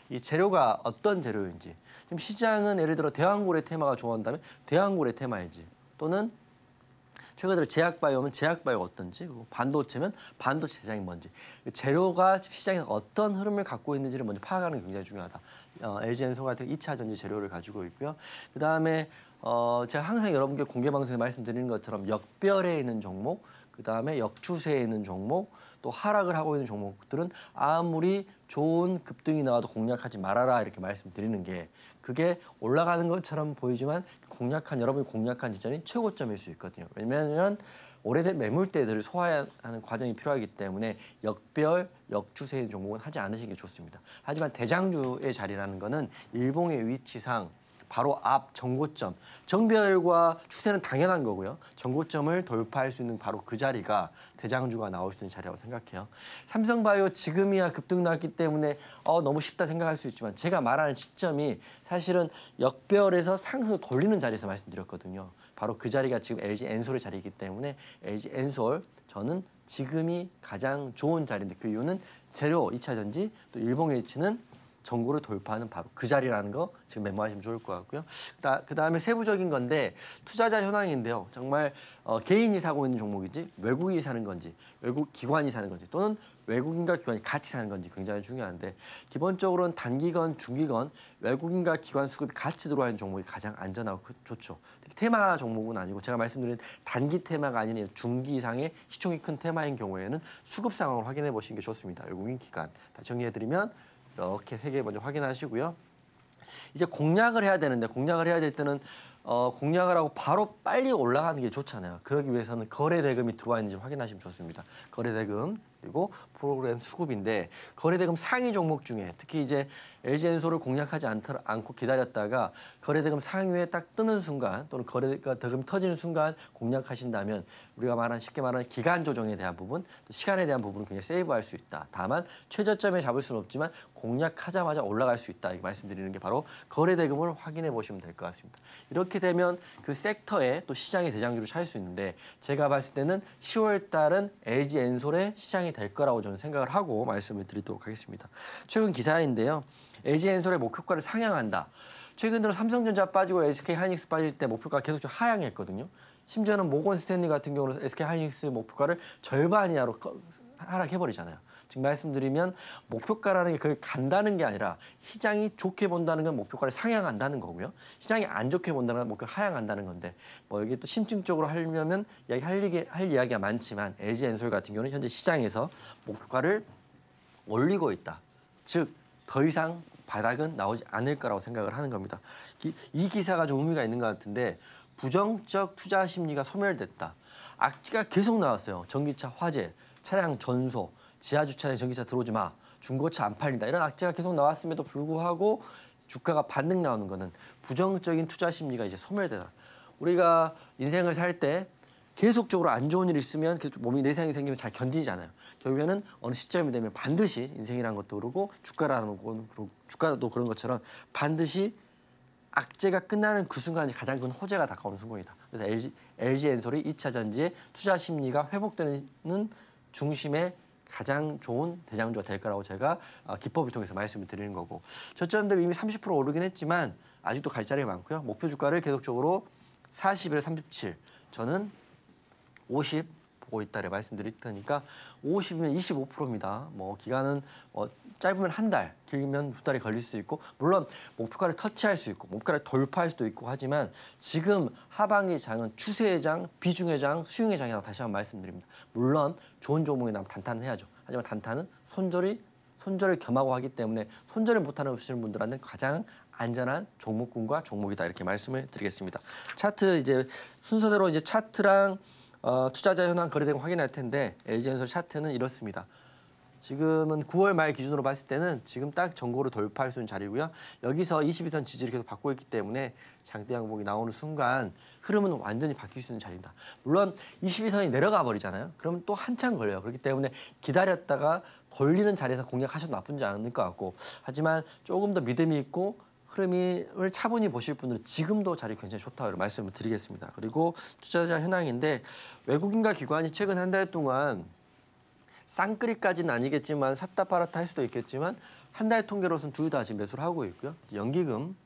이 재료가 어떤 재료인지 지금 시장은 예를 들어 대왕고래 테마가 좋아한다면 대왕고래 테마인지 또는 최근에 들어 제약바이오면 제약바이오가 어떤지, 반도체면 반도체 시장이 뭔지, 그 재료가 시장에 어떤 흐름을 갖고 있는지를 먼저 파악하는 게 굉장히 중요하다. 어, l g 엔소 같은 2차 전지 재료를 가지고 있고요. 그다음에 어, 제가 항상 여러분께 공개 방송에 말씀드리는 것처럼 역별에 있는 종목, 그다음에 역추세에 있는 종목, 또 하락을 하고 있는 종목들은 아무리 좋은 급등이 나와도 공략하지 말아라 이렇게 말씀드리는 게 그게 올라가는 것처럼 보이지만 공략한 여러분이 공략한 지점이 최고점일 수 있거든요. 왜냐하면 오래된 매물대들을 소화하는 과정이 필요하기 때문에 역별 역추세인 종목은 하지 않으시는 게 좋습니다. 하지만 대장주의 자리라는 것은 일봉의 위치상 바로 앞 정고점. 정별과 추세는 당연한 거고요. 정고점을 돌파할 수 있는 바로 그 자리가 대장주가 나올 수 있는 자리라고 생각해요. 삼성바이오 지금이야 급등 나왔기 때문에 어, 너무 쉽다 생각할 수 있지만 제가 말하는 시점이 사실은 역별에서 상승을 돌리는 자리에서 말씀드렸거든요. 바로 그 자리가 지금 LG 엔솔의 자리이기 때문에 LG 엔솔 저는 지금이 가장 좋은 자리인데 그 이유는 재료 2차전지또 일봉 H는 전고를 돌파하는 바로 그 자리라는 거 지금 메모하시면 좋을 것 같고요. 그 다음에 세부적인 건데 투자자 현황인데요. 정말 어, 개인이 사고 있는 종목이지 외국인이 사는 건지 외국 기관이 사는 건지 또는 외국인과 기관이 같이 사는 건지 굉장히 중요한데 기본적으로는 단기건, 중기건 외국인과 기관 수급이 같이 들어와 있는 종목이 가장 안전하고 그 좋죠. 특히 테마 종목은 아니고 제가 말씀드린 단기 테마가 아닌 중기 이상의 시총이 큰 테마인 경우에는 수급 상황을 확인해 보시는 게 좋습니다. 외국인 기관. 다 정리해드리면 이렇게 세 개 먼저 확인하시고요. 이제 공략을 해야 되는데 공략을 해야 될 때는 어, 공략을 하고 바로 빨리 올라가는 게 좋잖아요. 그러기 위해서는 거래 대금이 들어와 있는지 확인하시면 좋습니다. 거래 대금 그리고 프로그램 수급인데 거래대금 상위 종목 중에 특히 이제 LG엔솔을 공략하지 않더, 않고 기다렸다가 거래대금 상위에 딱 뜨는 순간 또는 거래대금 터지는 순간 공략하신다면 우리가 말한 쉽게 말하는 기간 조정에 대한 부분 시간에 대한 부분은 굉장히 세이브할 수 있다. 다만 최저점에 잡을 수는 없지만 공략하자마자 올라갈 수 있다. 말씀드리는 게 바로 거래대금을 확인해 보시면 될 것 같습니다. 이렇게 되면 그 섹터에 또 시장의 대장주를 찾을 수 있는데 제가 봤을 때는 10월 달은 LG엔솔의 시장의 될 거라고 저는 생각을 하고 말씀을 드리도록 하겠습니다. 최근 기사인데요. LG엔솔의 목표가를 상향한다. 최근 들어 삼성전자 빠지고 SK 하이닉스 빠질 때 목표가 계속 좀 하향했거든요. 심지어는 모건 스탠리 같은 경우는 SK 하이닉스 목표가를 절반 이하로 하락해버리잖아요. 즉 말씀드리면 목표가라는 게 그걸 간다는 게 아니라 시장이 좋게 본다는 건 목표가를 상향한다는 거고요. 시장이 안 좋게 본다는 건 목표 하향한다는 건데 뭐 여기 또 심층적으로 하려면 이야기 할, 얘기, 할 이야기가 많지만 LG 엔솔 같은 경우는 현재 시장에서 목표가를 올리고 있다. 즉 더 이상 바닥은 나오지 않을 거라고 생각을 하는 겁니다. 이, 이 기사가 좀 의미가 있는 것 같은데 부정적 투자 심리가 소멸됐다. 악재가 계속 나왔어요. 전기차 화재, 차량 전소, 지하 주차장에 전기차 들어오지 마. 중고차 안 팔린다. 이런 악재가 계속 나왔음에도 불구하고 주가가 반등 나오는 거는 부정적인 투자 심리가 이제 소멸되다. 우리가 인생을 살 때 계속적으로 안 좋은 일이 있으면 계속 몸이 내상이 생기면 잘 견디잖아요. 결국에는 어느 시점이 되면 반드시 인생이라는 것도 그러고 주가라는 건 주가도 그런 것처럼 반드시 악재가 끝나는 그 순간이 가장 큰 호재가 다가오는 순간이다. 그래서 LG, LG 엔솔이 2차 전지의 투자 심리가 회복되는 중심에 가장 좋은 대장주가 될 거라고 제가 어, 기법을 통해서 말씀을 드리는 거고 저점 대비 이미 30% 오르긴 했지만 아직도 갈 자리가 많고요. 목표 주가를 계속적으로 41에 37 저는 50 받고 있다를 말씀드릴 테니까 50이면 25%입니다. 뭐 기간은 어, 짧으면 한 달, 길면 두 달이 걸릴 수 있고 물론 목표가를 터치할 수 있고 목표가를 돌파할 수도 있고 하지만 지금 하반기 장은 추세의 장, 비중의 장, 수용의 장이라고 다시 한번 말씀드립니다. 물론 좋은 종목이 나면 단타는 해야죠. 하지만 단타는 손절이 손절을 겸하고 하기 때문에 손절을 못하시는 분들한테 가장 안전한 종목군과 종목이다 이렇게 말씀을 드리겠습니다. 차트 이제 순서대로 이제 차트랑 어, 투자자 현황 거래대금 확인할 텐데 LG엔솔 차트는 이렇습니다. 지금은 9월 말 기준으로 봤을 때는 지금 딱 전고를 돌파할 수 있는 자리고요. 여기서 22선 지지를 계속 받고 있기 때문에 장대 양봉이 나오는 순간 흐름은 완전히 바뀔 수 있는 자리입니다. 물론 22선이 내려가 버리잖아요. 그러면 또 한참 걸려요. 그렇기 때문에 기다렸다가 걸리는 자리에서 공략하셔도 나쁜지 않을 것 같고 하지만 조금 더 믿음이 있고 흐름을 차분히 보실 분들은 지금도 자리 굉장히 좋다 이런 말씀을 드리겠습니다. 그리고 투자자 현황인데 외국인과 기관이 최근 한 달 동안 쌍끌이까지는 아니겠지만 샀다 팔았다 할 수도 있겠지만 한 달통계로서둘다 지금 매수를 하고 있고요. 연기금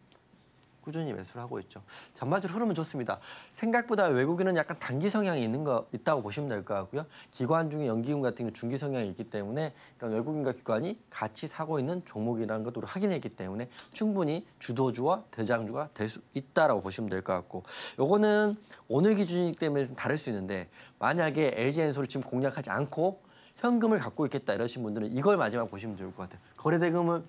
꾸준히 매수를 하고 있죠. 전반적으로 흐름은 좋습니다. 생각보다 외국인은 약간 단기 성향이 있는 거 있다고 보시면 될 것 같고요. 기관 중에 연기금 같은 경우 중기 성향이 있기 때문에 이런 외국인과 기관이 같이 사고 있는 종목이라는 것도 확인했기 때문에 충분히 주도주와 대장주가 될 수 있다라고 보시면 될 것 같고 요거는 오늘 기준이기 때문에 좀 다를 수 있는데 만약에 LG엔솔을 지금 공략하지 않고 현금을 갖고 있겠다 이러신 분들은 이걸 마지막 보시면 좋을 것 같아요. 거래대금은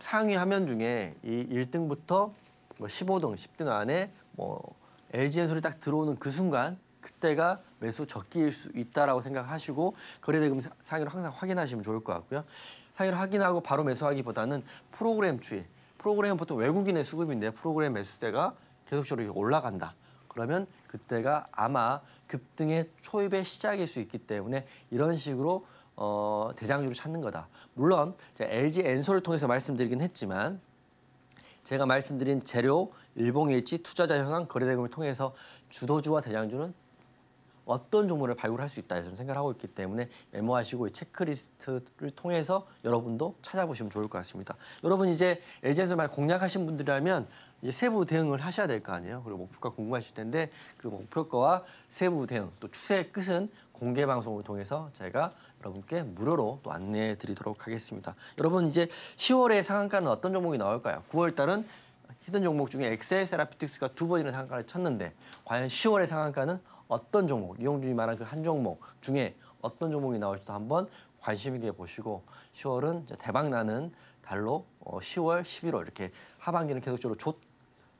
상위 화면 중에 이 1등부터 뭐 15등, 10등 안에 뭐 LG 엔솔이 딱 들어오는 그 순간 그때가 매수 적기일 수 있다라고 생각하시고 거래대금 상위로 항상 확인하시면 좋을 것 같고요. 상위를 확인하고 바로 매수하기보다는 프로그램 추이. 프로그램은 보통 외국인의 수급인데 프로그램 매수세가 계속적으로 올라간다. 그러면 그때가 아마 급등의 초입의 시작일 수 있기 때문에 이런 식으로 어, 대장주를 찾는 거다. 물론 LG 엔솔을 통해서 말씀드리긴 했지만 제가 말씀드린 재료, 일봉일지 투자자 현황 거래대금을 통해서 주도주와 대장주는 어떤 종목을 발굴할 수 있다 저는 생각 하고 있기 때문에 메모하시고 체크리스트를 통해서 여러분도 찾아보시면 좋을 것 같습니다. 여러분 이제 에이전스 말 공략하신 분들이라면 이제 세부 대응을 하셔야 될 거 아니에요. 그리고 목표가 궁금하실 텐데 그 목표가와 세부 대응 또 추세의 끝은 공개 방송을 통해서 저희가 여러분께 무료로 또 안내해 드리도록 하겠습니다. 여러분 이제 10월에 상한가는 어떤 종목이 나올까요? 9월 달은 히든 종목 중에 엑셀 세라피틱스가 두 번이나 상한가를 쳤는데 과연 10월의 상한가는 어떤 종목, 이용준이 말한 그 한 종목 중에 어떤 종목이 나올지도 한번 관심 있게 보시고 10월은 대박 나는 달로 10월, 어, 11월 이렇게 하반기는 계속적으로 좋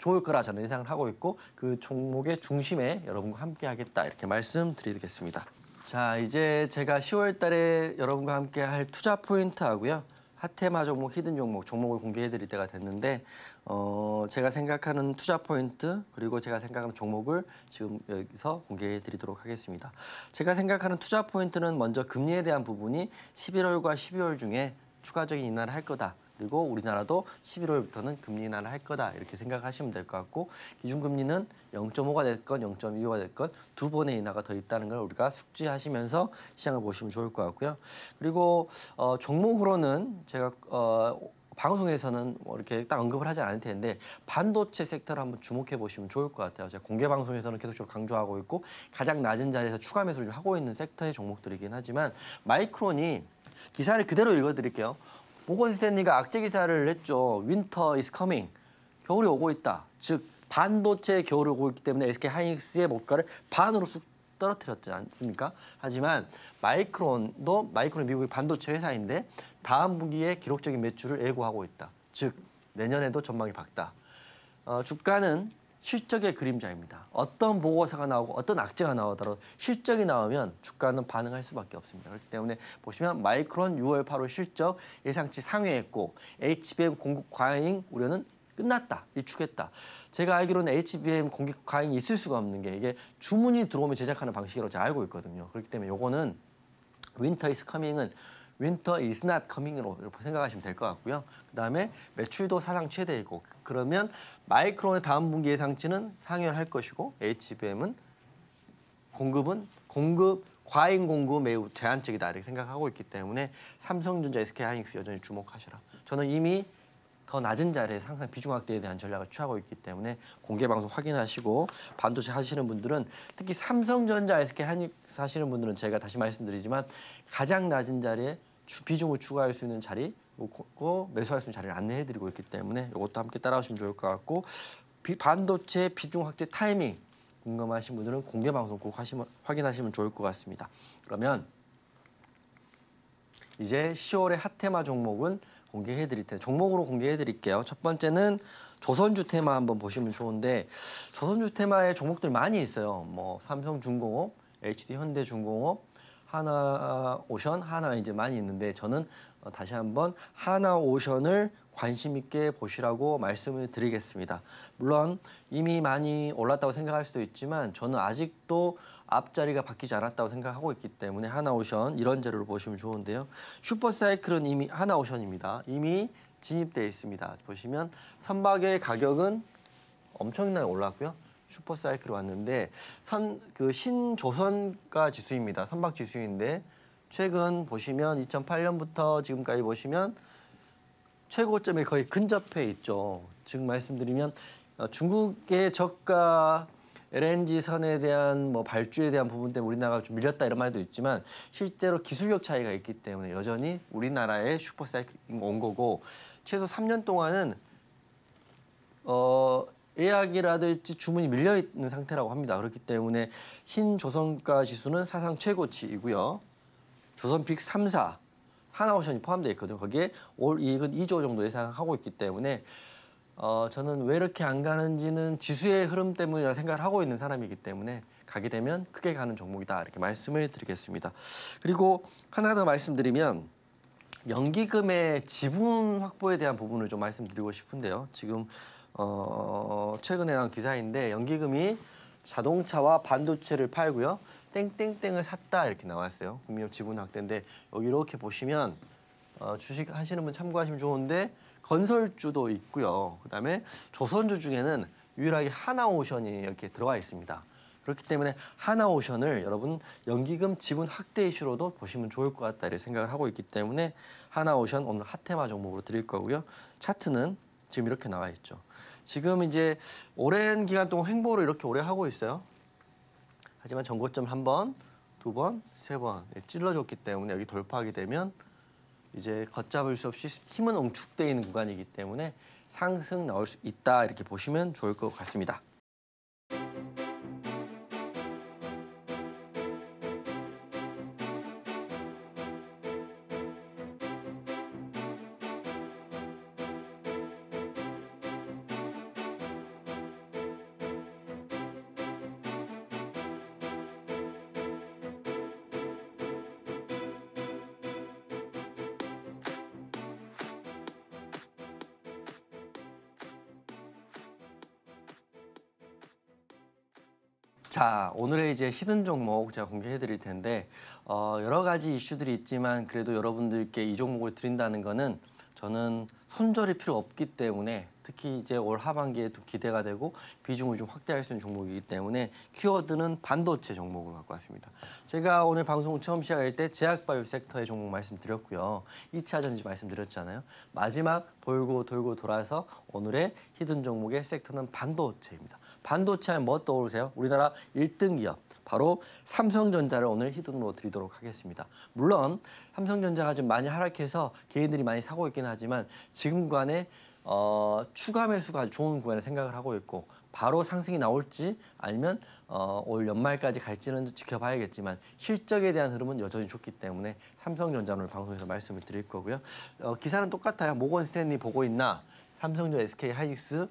좋을 거라 저는 예상을 하고 있고 그 종목의 중심에 여러분과 함께 하겠다 이렇게 말씀드리겠습니다. 자 이제 제가 10월 달에 여러분과 함께 할 투자 포인트 하고요. 하테마 종목, 히든 종목, 종목을 공개해드릴 때가 됐는데 어, 제가 생각하는 투자 포인트 그리고 제가 생각하는 종목을 지금 여기서 공개해드리도록 하겠습니다. 제가 생각하는 투자 포인트는 먼저 금리에 대한 부분이 11월과 12월 중에 추가적인 인하를 할 거다. 그리고 우리나라도 11월부터는 금리 인하를 할 거다 이렇게 생각하시면 될 것 같고 기준금리는 0.5가 됐건 0.25가 됐건 두 번의 인하가 더 있다는 걸 우리가 숙지하시면서 시장을 보시면 좋을 것 같고요. 그리고 어, 종목으로는 제가 어, 방송에서는 뭐 이렇게 딱 언급을 하지 않을 텐데 반도체 섹터를 한번 주목해 보시면 좋을 것 같아요. 제가 공개 방송에서는 계속적으로 강조하고 있고 가장 낮은 자리에서 추가 매수를 하고 있는 섹터의 종목들이긴 하지만 마이크론이 기사를 그대로 읽어드릴게요. 모건 스탠리가 악재 기사를 했죠 윈터 is coming. 겨울이 오고 있다. 즉 반도체 겨울이 오고 있기 때문에 SK 하이닉스의 목가를 반으로 쑥 떨어뜨렸지 않습니까? 하지만 마이크론도 마이크론 미국의 반도체 회사인데 다음 분기에 기록적인 매출을 예고하고 있다. 즉 내년에도 전망이 밝다. 어, 주가는 실적의 그림자입니다. 어떤 보고서가 나오고 어떤 악재가 나오더라도 실적이 나오면 주가는 반응할 수밖에 없습니다. 그렇기 때문에 보시면 마이크론 6월 8월 실적 예상치 상회했고 HBM 공급 과잉 우려는 끝났다, 이축했다. 제가 알기로는 HBM 공급 과잉이 있을 수가 없는 게 이게 주문이 들어오면 제작하는 방식이라고 제가 알고 있거든요. 그렇기 때문에 요거는 윈터 이스 커밍은 윈터 이 s n 커밍으로 이렇게 생각하시면 될 것 같고요. 그 다음에 매출도 사상 최대이고 그러면 마이크론의 다음 분기 예상치는 상회할 것이고 HBM은 공급은 공급 과잉 공급 매우 제한적이다 이렇게 생각하고 있기 때문에 삼성전자, SK하이닉스 여전히 주목하시라. 저는 이미 더 낮은 자리에서 상 비중 확대에 대한 전략을 취하고 있기 때문에 공개 방송 확인하시고 반도체 하시는 분들은 특히 삼성전자, s k 하시는 분들은 제가 다시 말씀드리지만 가장 낮은 자리에 주, 비중을 추가할 수 있는 자리, 뭐 고 매수할 수 있는 자리를 안내해드리고 있기 때문에 이것도 함께 따라오시면 좋을 것 같고 비, 반도체 비중 확대 타이밍 궁금하신 분들은 공개 방송 꼭 하시면, 확인하시면 좋을 것 같습니다. 그러면 이제 10월의 핫테마 종목은 공개해 드릴 텐데 종목으로 공개해 드릴게요. 첫 번째는 조선주 테마 한번 보시면 좋은데 조선주 테마의 종목들 많이 있어요. 뭐 삼성중공업, HD 현대중공업, 하나 오션, 하나 이제 많이 있는데 저는 어, 다시 한번 하나 오션을 관심 있게 보시라고 말씀을 드리겠습니다. 물론 이미 많이 올랐다고 생각할 수도 있지만 저는 아직도 앞자리가 바뀌지 않았다고 생각하고 있기 때문에 하나 오션 이런 재료를 보시면 좋은데요. 슈퍼사이클은 이미 하나 오션입니다. 이미 진입되어 있습니다. 보시면 선박의 가격은 엄청나게 올랐고요. 슈퍼사이클이 왔는데 산그 신조선가 지수입니다. 선박 지수인데 최근 보시면 2008년부터 지금까지 보시면 최고점에 거의 근접해 있죠. 즉 말씀드리면 어, 중국의 저가 LNG 선에 대한 뭐 발주에 대한 부분 때문에 우리나라가 좀 밀렸다 이런 말도 있지만 실제로 기술력 차이가 있기 때문에 여전히 우리나라의 슈퍼사이클 온 거고 최소 3년 동안은 어 예약이라든지 주문이 밀려 있는 상태라고 합니다. 그렇기 때문에 신조선가 지수는 사상 최고치이고요. 조선 픽 3사 하나오션이 포함되어 있거든요. 거기에 올 이익은 2조 정도 예상하고 있기 때문에 어, 저는 왜 이렇게 안 가는지는 지수의 흐름 때문이라 고 생각을 하고 있는 사람이기 때문에 가게 되면 크게 가는 종목이다 이렇게 말씀을 드리겠습니다. 그리고 하나 더 말씀드리면 연기금의 지분 확보에 대한 부분을 좀 말씀드리고 싶은데요. 지금 어, 최근에 나온 기사인데 연기금이 자동차와 반도체를 팔고요. 땡땡땡을 샀다 이렇게 나왔어요. 국민업 지분 확대인데 여기 이렇게 보시면 어, 주식 하시는 분 참고하시면 좋은데 건설주도 있고요. 그다음에 조선주 중에는 유일하게 하나오션이 이렇게 들어와 있습니다. 그렇기 때문에 하나오션을 여러분 연기금 지분 확대 이슈로도 보시면 좋을 것 같다 이렇게 생각을 하고 있기 때문에 하나오션 오늘 핫테마 종목으로 드릴 거고요. 차트는 지금 이렇게 나와 있죠. 지금 이제 오랜 기간 동안 횡보를 이렇게 오래 하고 있어요. 하지만 전고점 한 번, 두 번, 세 번 찔러줬기 때문에 여기 돌파하게 되면 이제 걷잡을 수 없이 힘은 응축되어 있는 구간이기 때문에 상승 나올 수 있다 이렇게 보시면 좋을 것 같습니다. 오늘의 이제 히든 종목 제가 공개해 드릴 텐데 어, 여러 가지 이슈들이 있지만 그래도 여러분들께 이 종목을 드린다는 거는 저는 손절이 필요 없기 때문에 특히 이제 올 하반기에 좀 기대가 되고 비중을 좀 확대할 수 있는 종목이기 때문에 키워드는 반도체 종목을 갖고 왔습니다. 제가 오늘 방송 처음 시작할 때 제약바이오 섹터의 종목 말씀드렸고요. 2차 전지 말씀드렸잖아요. 마지막 돌고 돌고 돌아서 오늘의 히든 종목의 섹터는 반도체입니다. 반도체 하면 뭐 떠오르세요? 우리나라 1등 기업 바로 삼성전자를 오늘 히든으로 드리도록 하겠습니다. 물론 삼성전자가 좀 많이 하락해서 개인들이 많이 사고 있긴 하지만 지금 구간에 어, 추가 매수가 아주 좋은 구간을 생각을 하고 있고 바로 상승이 나올지 아니면 어, 올 연말까지 갈지는 지켜봐야겠지만 실적에 대한 흐름은 여전히 좋기 때문에 삼성전자는 방송에서 말씀을 드릴 거고요. 어, 기사는 똑같아요. 모건 스탠리 보고 있나 삼성전 자 SK 하이닉스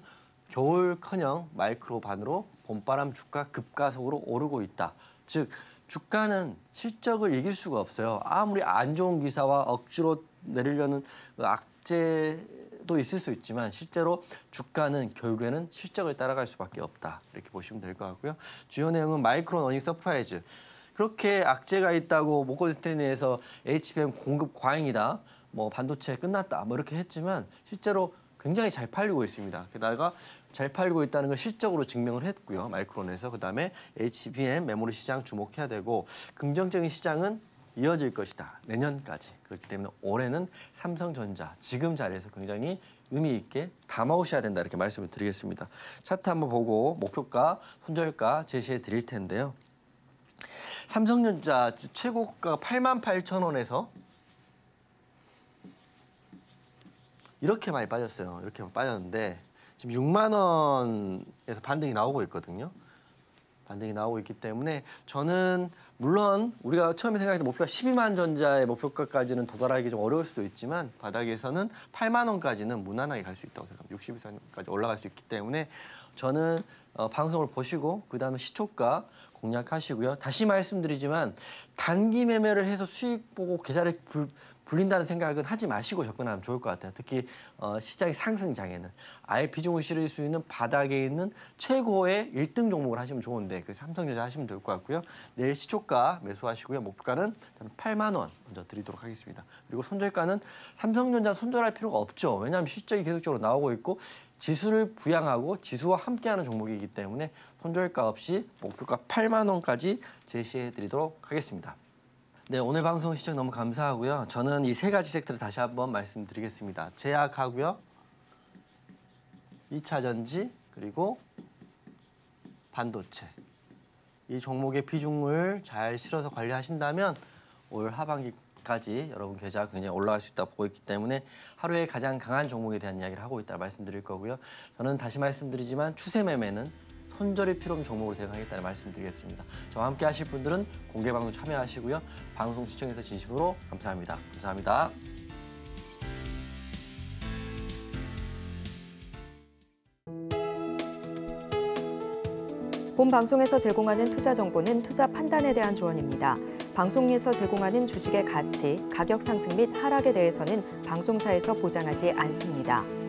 겨울커녕 마이크로반으로 봄바람 주가 급가속으로 오르고 있다. 즉 주가는 실적을 이길 수가 없어요. 아무리 안 좋은 기사와 억지로 내리려는 악재도 있을 수 있지만 실제로 주가는 결국에는 실적을 따라갈 수밖에 없다. 이렇게 보시면 될 것 같고요. 주요 내용은 마이크론 어닝 서프라이즈. 그렇게 악재가 있다고 모건스탠리에서 HBM 공급 과잉이다. 뭐 반도체 끝났다. 뭐 이렇게 했지만 실제로 굉장히 잘 팔리고 있습니다. 게다가 잘 팔고 있다는 걸 실적으로 증명을 했고요. 마이크론에서 그다음에 HBM 메모리 시장 주목해야 되고 긍정적인 시장은 이어질 것이다. 내년까지. 그렇기 때문에 올해는 삼성전자 지금 자리에서 굉장히 의미 있게 담아오셔야 된다 이렇게 말씀을 드리겠습니다. 차트 한번 보고 목표가, 손절가 제시해 드릴 텐데요. 삼성전자 최고가 8만 8천 원에서 이렇게 많이 빠졌어요. 이렇게 빠졌는데 지금 6만 원에서 반등이 나오고 있거든요. 반등이 나오고 있기 때문에 저는 물론 우리가 처음에 생각했던 목표가 12만 전자의 목표가까지는 도달하기 좀 어려울 수도 있지만 바닥에서는 8만 원까지는 무난하게 갈 수 있다고 생각합니다. 60일선까지 올라갈 수 있기 때문에 저는 어, 방송을 보시고 그 다음에 시초가 공략하시고요. 다시 말씀드리지만 단기 매매를 해서 수익 보고 계좌를 불, 불린다는 생각은 하지 마시고 접근하면 좋을 것 같아요. 특히 어, 시장의 상승장에는 아예 비중을 실을 수 있는 바닥에 있는 최고의 1등 종목을 하시면 좋은데 그 삼성전자 하시면 될 것 같고요. 내일 시초가 매수하시고요. 목표가는 8만 원 먼저 드리도록 하겠습니다. 그리고 손절가는 삼성전자 손절할 필요가 없죠. 왜냐하면 실적이 계속적으로 나오고 있고 지수를 부양하고 지수와 함께하는 종목이기 때문에 손절가 없이 목표가 8만 원까지 제시해 드리도록 하겠습니다. 네, 오늘 방송 시청 너무 감사하고요. 저는 이 세 가지 섹터를 다시 한번 말씀드리겠습니다. 제약하고요. 2차 전지 그리고 반도체. 이 종목의 비중을 잘 실어서 관리하신다면 올 하반기까지 여러분 계좌 굉장히 올라갈 수 있다 보고 있기 때문에 하루에 가장 강한 종목에 대한 이야기를 하고 있다 말씀드릴 거고요. 저는 다시 말씀드리지만 추세 매매는 손절이 필요한 종목으로 대응하겠다는 말씀드리겠습니다. 저와 함께 하실 분들은 공개 방송 참여하시고요. 방송 시청해서 진심으로 감사합니다. 감사합니다. 본 방송에서 제공하는 투자 정보는 투자 판단에 대한 조언입니다. 방송에서 제공하는 주식의 가치, 가격 상승 및 하락에 대해서는 방송사에서 보장하지 않습니다.